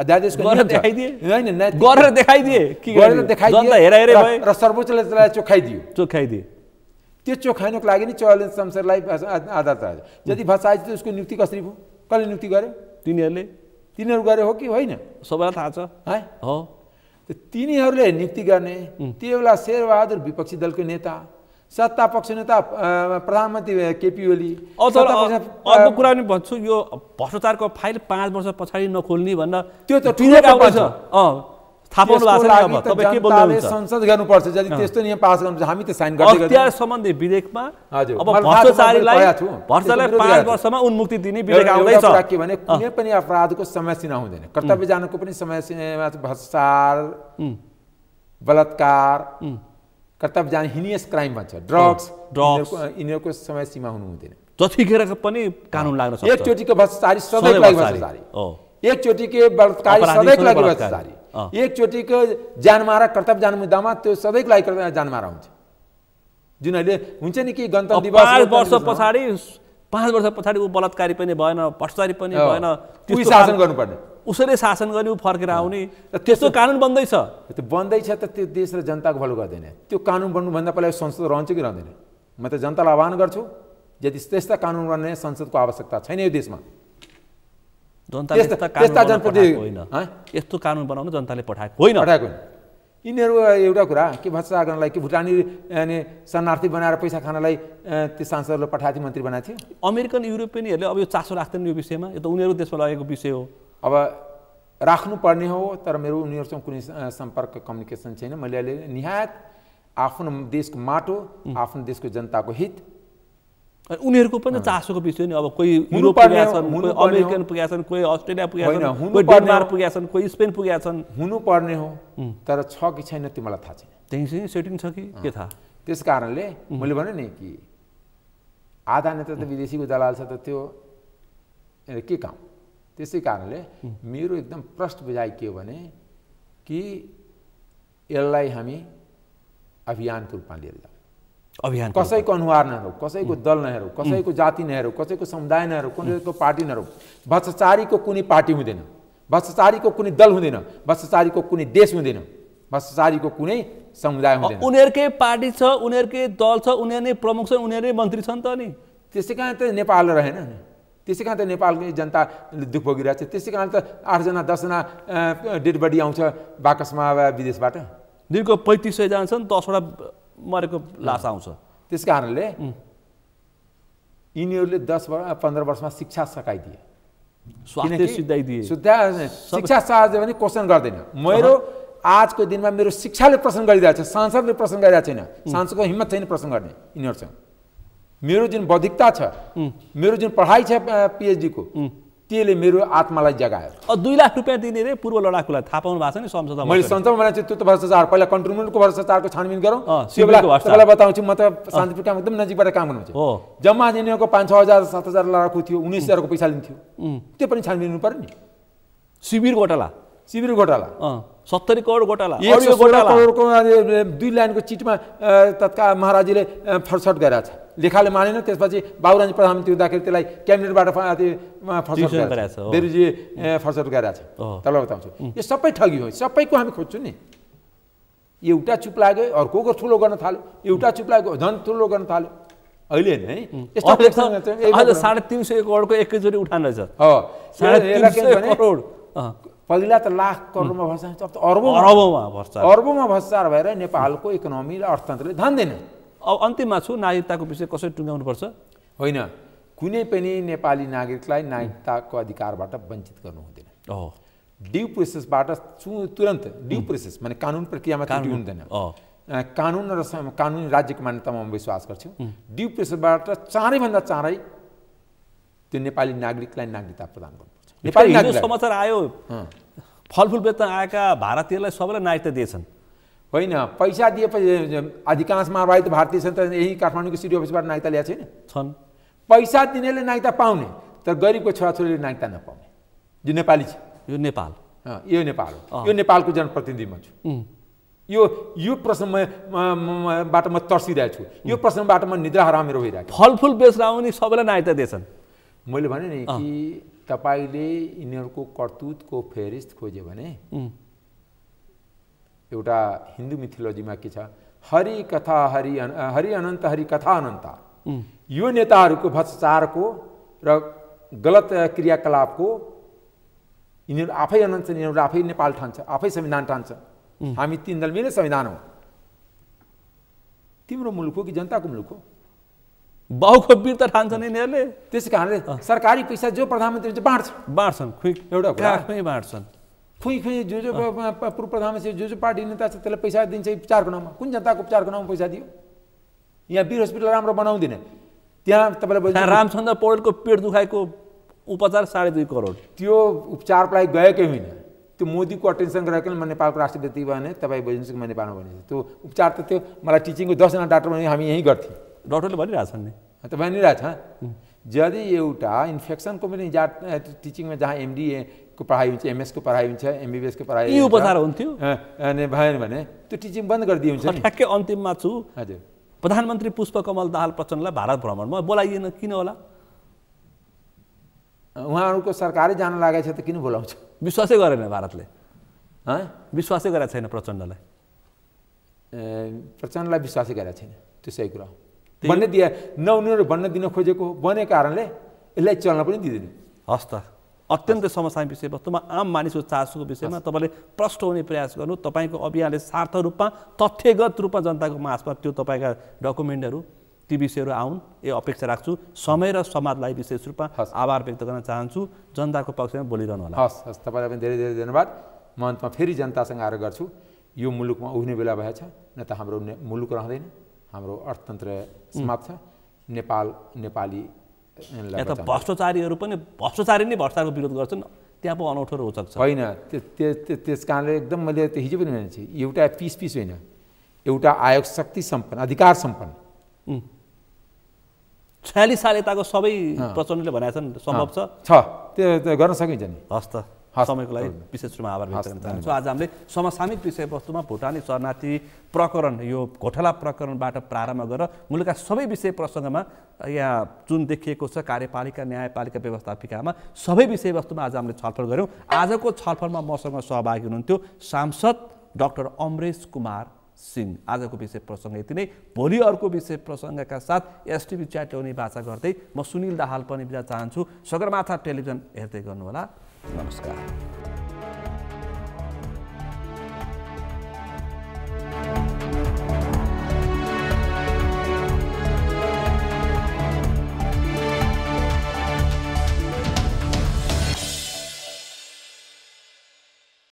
अध्यादेश र सर्वोच्चले त्यसलाई चोखाइदियो चोखाइदियो त्यो चोखाइनुको लागि नि चौलिस संसदलाई आधार चाहियो जति फसाएछ त उसको नियुक्ति कसरी भयो कसले नियुक्ति गर्यो तिनीहरूले तिनीहरू गरे हो कि होइन सबैलाई थाहा छ है हो तिनीहरूले नियुक्ति गर्ने त्यो बेला शेरबहादुर विपक्षी दलको नेता सत्ता पक्ष नेता प्रधानमन्त्री केपी ओली अर्को कुरा पनि भन्छु यो भ्रष्टाचारको फाइल पाँच वर्ष पछाडि नखोल्ने भन्न त्यो त ठुलो छ थाहा पाउनु भएको छैन तपाईँ के बोल्नुहुन्छ संसद गर्नुपर्छ यदि त्यस्तो नियम पास गर्नुहुन्छ हामी त साइन गर्दै अख्तियार सम्बन्धी विधेयकमा अब भ्रष्टाचारीलाई भ्रष्टाचारलाई पाँच वर्षमा उन्मुक्ति दिने विधेयक आउँदैछ के भने कुनै पनि अपराधको समय सीमा हुँदैन कर्तव्य जानको पनि समय सीमा भ्रष्टाचार बलात्कार कर्तव्य जान हिनियस क्राइम भन्छ ड्रग्स ड्रग्स यिनीहरूको समय सीमा हुनु हुँदैन जतिखेर पनि कानुन लाग्न सक्छ एकचोटिको भ्रष्टाचारी सधैँको लागि भ्रष्टाचारी एकचोटिकै बलात्कारी सधैँको लागि भ्रष्टाचारी एकचोटिको ज्यानमारा कर्तव्य जानु मुद्दामा त्यो सधैँको लागि कर्तव्य जानमा हुन्छ जुन अहिले हुन्छ नि कि गणतन्त्र दिवस वर्ष पछाडि पाँच वर्ष पछाडि ऊ बलात्कारी पनि भएन भ्रष्टाचारी पनि भएन त्यो शासन गर्नुपर्ने उसैले शासन गर्ने ऊ फर्केर आउने र त्यस्तो कानुन बन्दैछ त्यो बन्दैछ त त्यो देश र जनताको भलो गर्दैन त्यो कानुन बन्नुभन्दा पहिला संसद रहन्छ कि रहँदैन म त जनतालाई आह्वान गर्छु यदि त्यस्ता कानुन बन्ने संसदको आवश्यकता छैन यो देशमा होइन यस्तो कानुन बनाउन जनताले पठाएको होइन यिनीहरू एउटा कुरा के भन्छ गर्नलाई कि भुटानी अनि शरणार्थी बनाएर पैसा खानलाई त्यो सांसदहरूले पठाएको थियो मन्त्री बनाएको थियो अमेरिकन युरोपियनहरूले अब यो चासो राख्दैन यो विषयमा यो त उनीहरू देशमा लगेको विषय हो अब राख्नुपर्ने हो तर मेरो उनीहरूसँग कुनै सम्पर्क कम्युनिकेसन छैन मैले अहिले निहायत आफ्नो देशको माटो आफ्नो देशको जनताको हित अनि उनीहरूको पनि चासोको विषय नि अब कोही युरोप पुगेका छन् कोही अमेरिकन पुगेका छन् कोही अस्ट्रेलिया पुगेका छन् कोही डेनमार्क पुगेका छन् कोही स्पेन पुगेका छन् हुनुपर्ने हो तर छ कि छैन त्यो मलाई थाहा छैन त्यहीँ चाहिँ सेटिङ छ कि के थाहा त्यस कारणले मैले भने नि कि आधा नेता त विदेशीको दलाल छ त त्यो के काम त्यसै कारणले मेरो एकदम प्रष्ट बुझाइ के हो भने कि यसलाई हामी अभियानको रूपमा लिएर जाउँ अभियान कसैको अनुहार नहेरौँ कसैको दल नहेरौ कसैको जाति नहेरौँ कसैको समुदाय नहेरौँ कसैको पार्टी नहेरौँ भ्रष्टाचारीको कुनै पार्टी हुँदैन भ्रष्टाचारीको कुनै दल हुँदैन भ्रष्टाचारीको कुनै देश हुँदैन भ्रष्टाचारीको कुनै समुदाय हुँदैन उनीहरूकै पार्टी छ उनीहरूकै दल छ उनीहरू नै प्रमुख छन् उनीहरू नै मन्त्री छन् त नि त्यसै कारण त नेपाल रहेन नि त्यसै कारण त नेपालकै जनता दुःख भोगिरहेको छ त्यसै कारण त आठजना दसजना डेड बडी आउँछ बाकसमा विदेशबाट दुईको पैँतिस सय जान्छन् दसवटा मरेको लास आउँछ त्यस कारणले यिनीहरूले दस वर्ष पन्ध्र वर्षमा शिक्षा सकाइदिए स्वास्थ्य सिद्धाइदिए शिक्षा साझ भने क्वेसन गर्दैन मेरो आजको दिनमा मेरो शिक्षाले प्रश्न गरिरहेको छ सांसदले प्रश्न गरिरहेको छैन सांसदको हिम्मत छैन प्रश्न गर्ने यिनीहरूसँग मेरो जुन बौद्धिकता छ मेरो जुन पढाइ छ पिएचडीको त्यसले मेरो आत्मालाई जगायो दुई लाख रुपियाँ दिने रे पूर्व लडाकुलाई थाहा पाउनु भएको छ नि संसदमा मैले संसदमा भनेको त्यो त भ्रष्टाचार पहिला कन्ट्रोलमेन्टको भ्रष्टाचारको छानबिन गरौँ तपाईँलाई बताउँछु म त शान्तिपुर एकदम नजिकबाट काम गर्नुहुन्छ जम्मा दिनेको पाँच छ हजार सात हजार लडाकु थियो उन्नाइस हजारको पैसा लिन्थ्यो त्यो पनि छानबिन हुनु पऱ्यो नि शिविर घोटाला शिविर घोटाला सत्तरी करोड घोटाला करोडको दुई लाइनको चिटमा तत्काल महाराजीले फरसट गरेर लेखाले मानेन त्यसपछि बाबुराजी प्रधानमन्त्री हुँदाखेरि त्यसलाई क्याबिनेटबाट बेरुजी फर्सट गराएको तल बताउँछु यो सबै ठगी हो सबैको हामी खोज्छौँ नि एउटा चुप लाग्यो अर्को ठुलो गर्न थाल्यो एउटा चुप लाग्यो झन् ठुलो गर्न थाल्यो अहिले होइन साढे तिन सय करोडको एकैचोटि उठान रहेछ पहिला त लाख करोडमा भ्रष्टाचार अर्बौँमा भ्रष्टाचार भएर नेपालको इकोनोमी र अर्थतन्त्रले धान्दैन अब अन्तिममा छु नागरिकताको विषय कसरी टुङ्गाउनुपर्छ होइन कुनै पनि नेपाली नागरिकलाई नागरिकताको अधिकारबाट वञ्चित गर्नु हुँदैन ड्यु प्रोसेसबाट तुरन्त ड्यु प्रोसेस माने कानुन प्रक्रियामा त्रुटि हुँदैन कानुन र कानुन राज्यको मान्यतामा म विश्वास गर्छु ड्यु प्रोसेसबाट चाँडैभन्दा चाँडै त्यो नेपाली नागरिकलाई नागरिकता प्रदान गर्नुपर्छ नेपाली समाचार आयो फलफुल बेच्न आएका भारतीयलाई सबैलाई नागरिकता दिएछन् होइन पैसा दिएपछि अधिकांश माओवादी त भारतीय छन् यही काठमाडौँको सिटी अफिसबाट नागरिकता ल्याएको छैन छन् पैसा दिनेले नागरिकता पाउने तर गरिबको छोराछोरीले नागरिकता नपाउने यो नेपाली छ यो नेपाल यो नेपाल हो यो नेपालको जनप्रतिनिधि म छु यो यो प्रश्नबाट म तर्सिरहेको छु यो प्रश्नबाट म निद्रा भइरहेको रोइरहेको फलफुल बेचेर आउने सबैलाई नागरिकता दिएछन् मैले भने नि कि तपाईँले यिनीहरूको कर्तुतको फेरिस्त खोज्यो भने एउटा हिन्दू मिथिलोजीमा के छ हरि कथा हरि हरि अनन्त हरि कथा अनन्त यो नेताहरूको भ्रष्टाचारको र गलत क्रियाकलापको यिनीहरू आफै अनन्त यिनीहरू आफै नेपाल ठान्छ आफै संविधान ठान्छ हामी तिन दल मिलै संविधान हो तिम्रो मुलुक हो कि जनताको मुलुक हो बाउको वीर त ठान्छन् यिनीहरूले त्यस कारणले सरकारी पैसा जो प्रधानमन्त्रीले बाँड्छ बाँड्छन् एउटा बाँड्छन् खुइ खुइ जो जो पूर्व प्रधानमन्त्री जो जो पार्टी नेता छ त्यसलाई पैसा दिन्छ उपचारको नाममा कुन जनताको उपचारको नाममा पैसा दियो यहाँ वीर हस्पिटल राम्रो बनाउँदिन त्यहाँ तपाईँलाई रामचन्द्र पौडेलको पेट दुखाएको उपचार साढे दुई करोड त्यो उपचारको लागि गएकै होइन त्यो मोदीको अटेन्सन गरेको म नेपालको राष्ट्रपति भने तपाईँ बुझ्नुहोस् म नेपालमा भनेको त्यो उपचार त त्यो मलाई टिचिङको दसजना डाक्टर भने हामी यहीँ गर्थ्यौँ डक्टरले भनिरहेछन् नि त भनिरहेछ यदि एउटा इन्फेक्सनको पनि जा टिचिङमा जहाँ एमडी को पढाइ हुन्छ एमएसको पढाइ हुन्छ एमबिबिएसको पढाइ यो उपचार हुन्थ्यो अनि भएन भने त्यो टिचिङ बन्द गरिदियो हुन्छ ठ्याक्कै अन्तिममा छु हजुर प्रधानमन्त्री पुष्पकमल दाहाल प्रचण्डलाई भारत भ्रमणमा बोलाइएन किन होला उहाँहरूको सरकारै जान लागेको छ त किन बोलाउँछ विश्वासै गरेन भारतले विश्वासै गरेको छैन प्रचण्डलाई प्रचण्डलाई विश्वासै गरेको छैन त्यो सही कुरा हो भन्ने दिए न उनीहरू भन्न दिन खोजेको बने कारणले यसलाई चल्न पनि दिँदैन हस् त अत्यन्तै समसामयिक विषयवस्तुमा आम मानिसको चासोको विषयमा तपाईँले प्रष्ट हुने प्रयास गर्नु तपाईँको अभियानले सार्थ रूपमा तथ्यगत रूपमा जनताको माझमा त्यो तपाईँका डकुमेन्टहरू ती विषयहरू आउन् ए अपेक्षा राख्छु समय र समाजलाई विशेष रूपमा आभार व्यक्त गर्न चाहन्छु जनताको पक्षमा बोलिरहनु होला हस् हस् तपाईँलाई पनि धेरै धेरै धन्यवाद म अन्तमा फेरि जनतासँग आग्रह गर्छु यो मुलुकमा उभिने बेला भएछ न त हाम्रो मुलुक रहँदैन हाम्रो अर्थतन्त्र समाप्त छ नेपाल नेपाली यहाँ त भ्रष्टाचारीहरू पनि भ्रष्टाचारी नै भ्रष्टाचारको विरोध गर्छन् त्यहाँ पो अनौठो रोचक छ होइन त्यस कारणले एकदम मैले त्यो हिजो पनि भनेको एउटा पिस पिस होइन एउटा आयोग शक्ति सम्पन्न अधिकार सम्पन्न छयालिस साल यताको सबै प्रचण्डले भनेका छन् सम्भव छ त्यो गर्न सकिन्छ नि हस् त समयको लागि विशेष रूपमा आभार व्यक्त गर्न चाहन्छु आज हामीले समसामिक विषयवस्तुमा भुटानी शरणार्थी प्रकरण यो घोटाला प्रकरणबाट प्रारम्भ गरेर मुलुकका सबै विषय प्रसङ्गमा यहाँ जुन देखिएको छ कार्यपालिका न्यायपालिका व्यवस्थापिकामा सबै विषयवस्तुमा आज हामीले छलफल गऱ्यौँ आजको छलफलमा मसँग सहभागी हुनुहुन्थ्यो सांसद डक्टर अमरेश कुमार सिंह आजको विषय प्रसङ्ग यति नै भोलि अर्को विषय प्रसङ्गका साथ एसटिभी च्याट्याउने भाषा गर्दै म सुनिल दाहाल पनि बिदा चाहन्छु सगरमाथा टेलिभिजन हेर्दै गर्नुहोला नमस्कार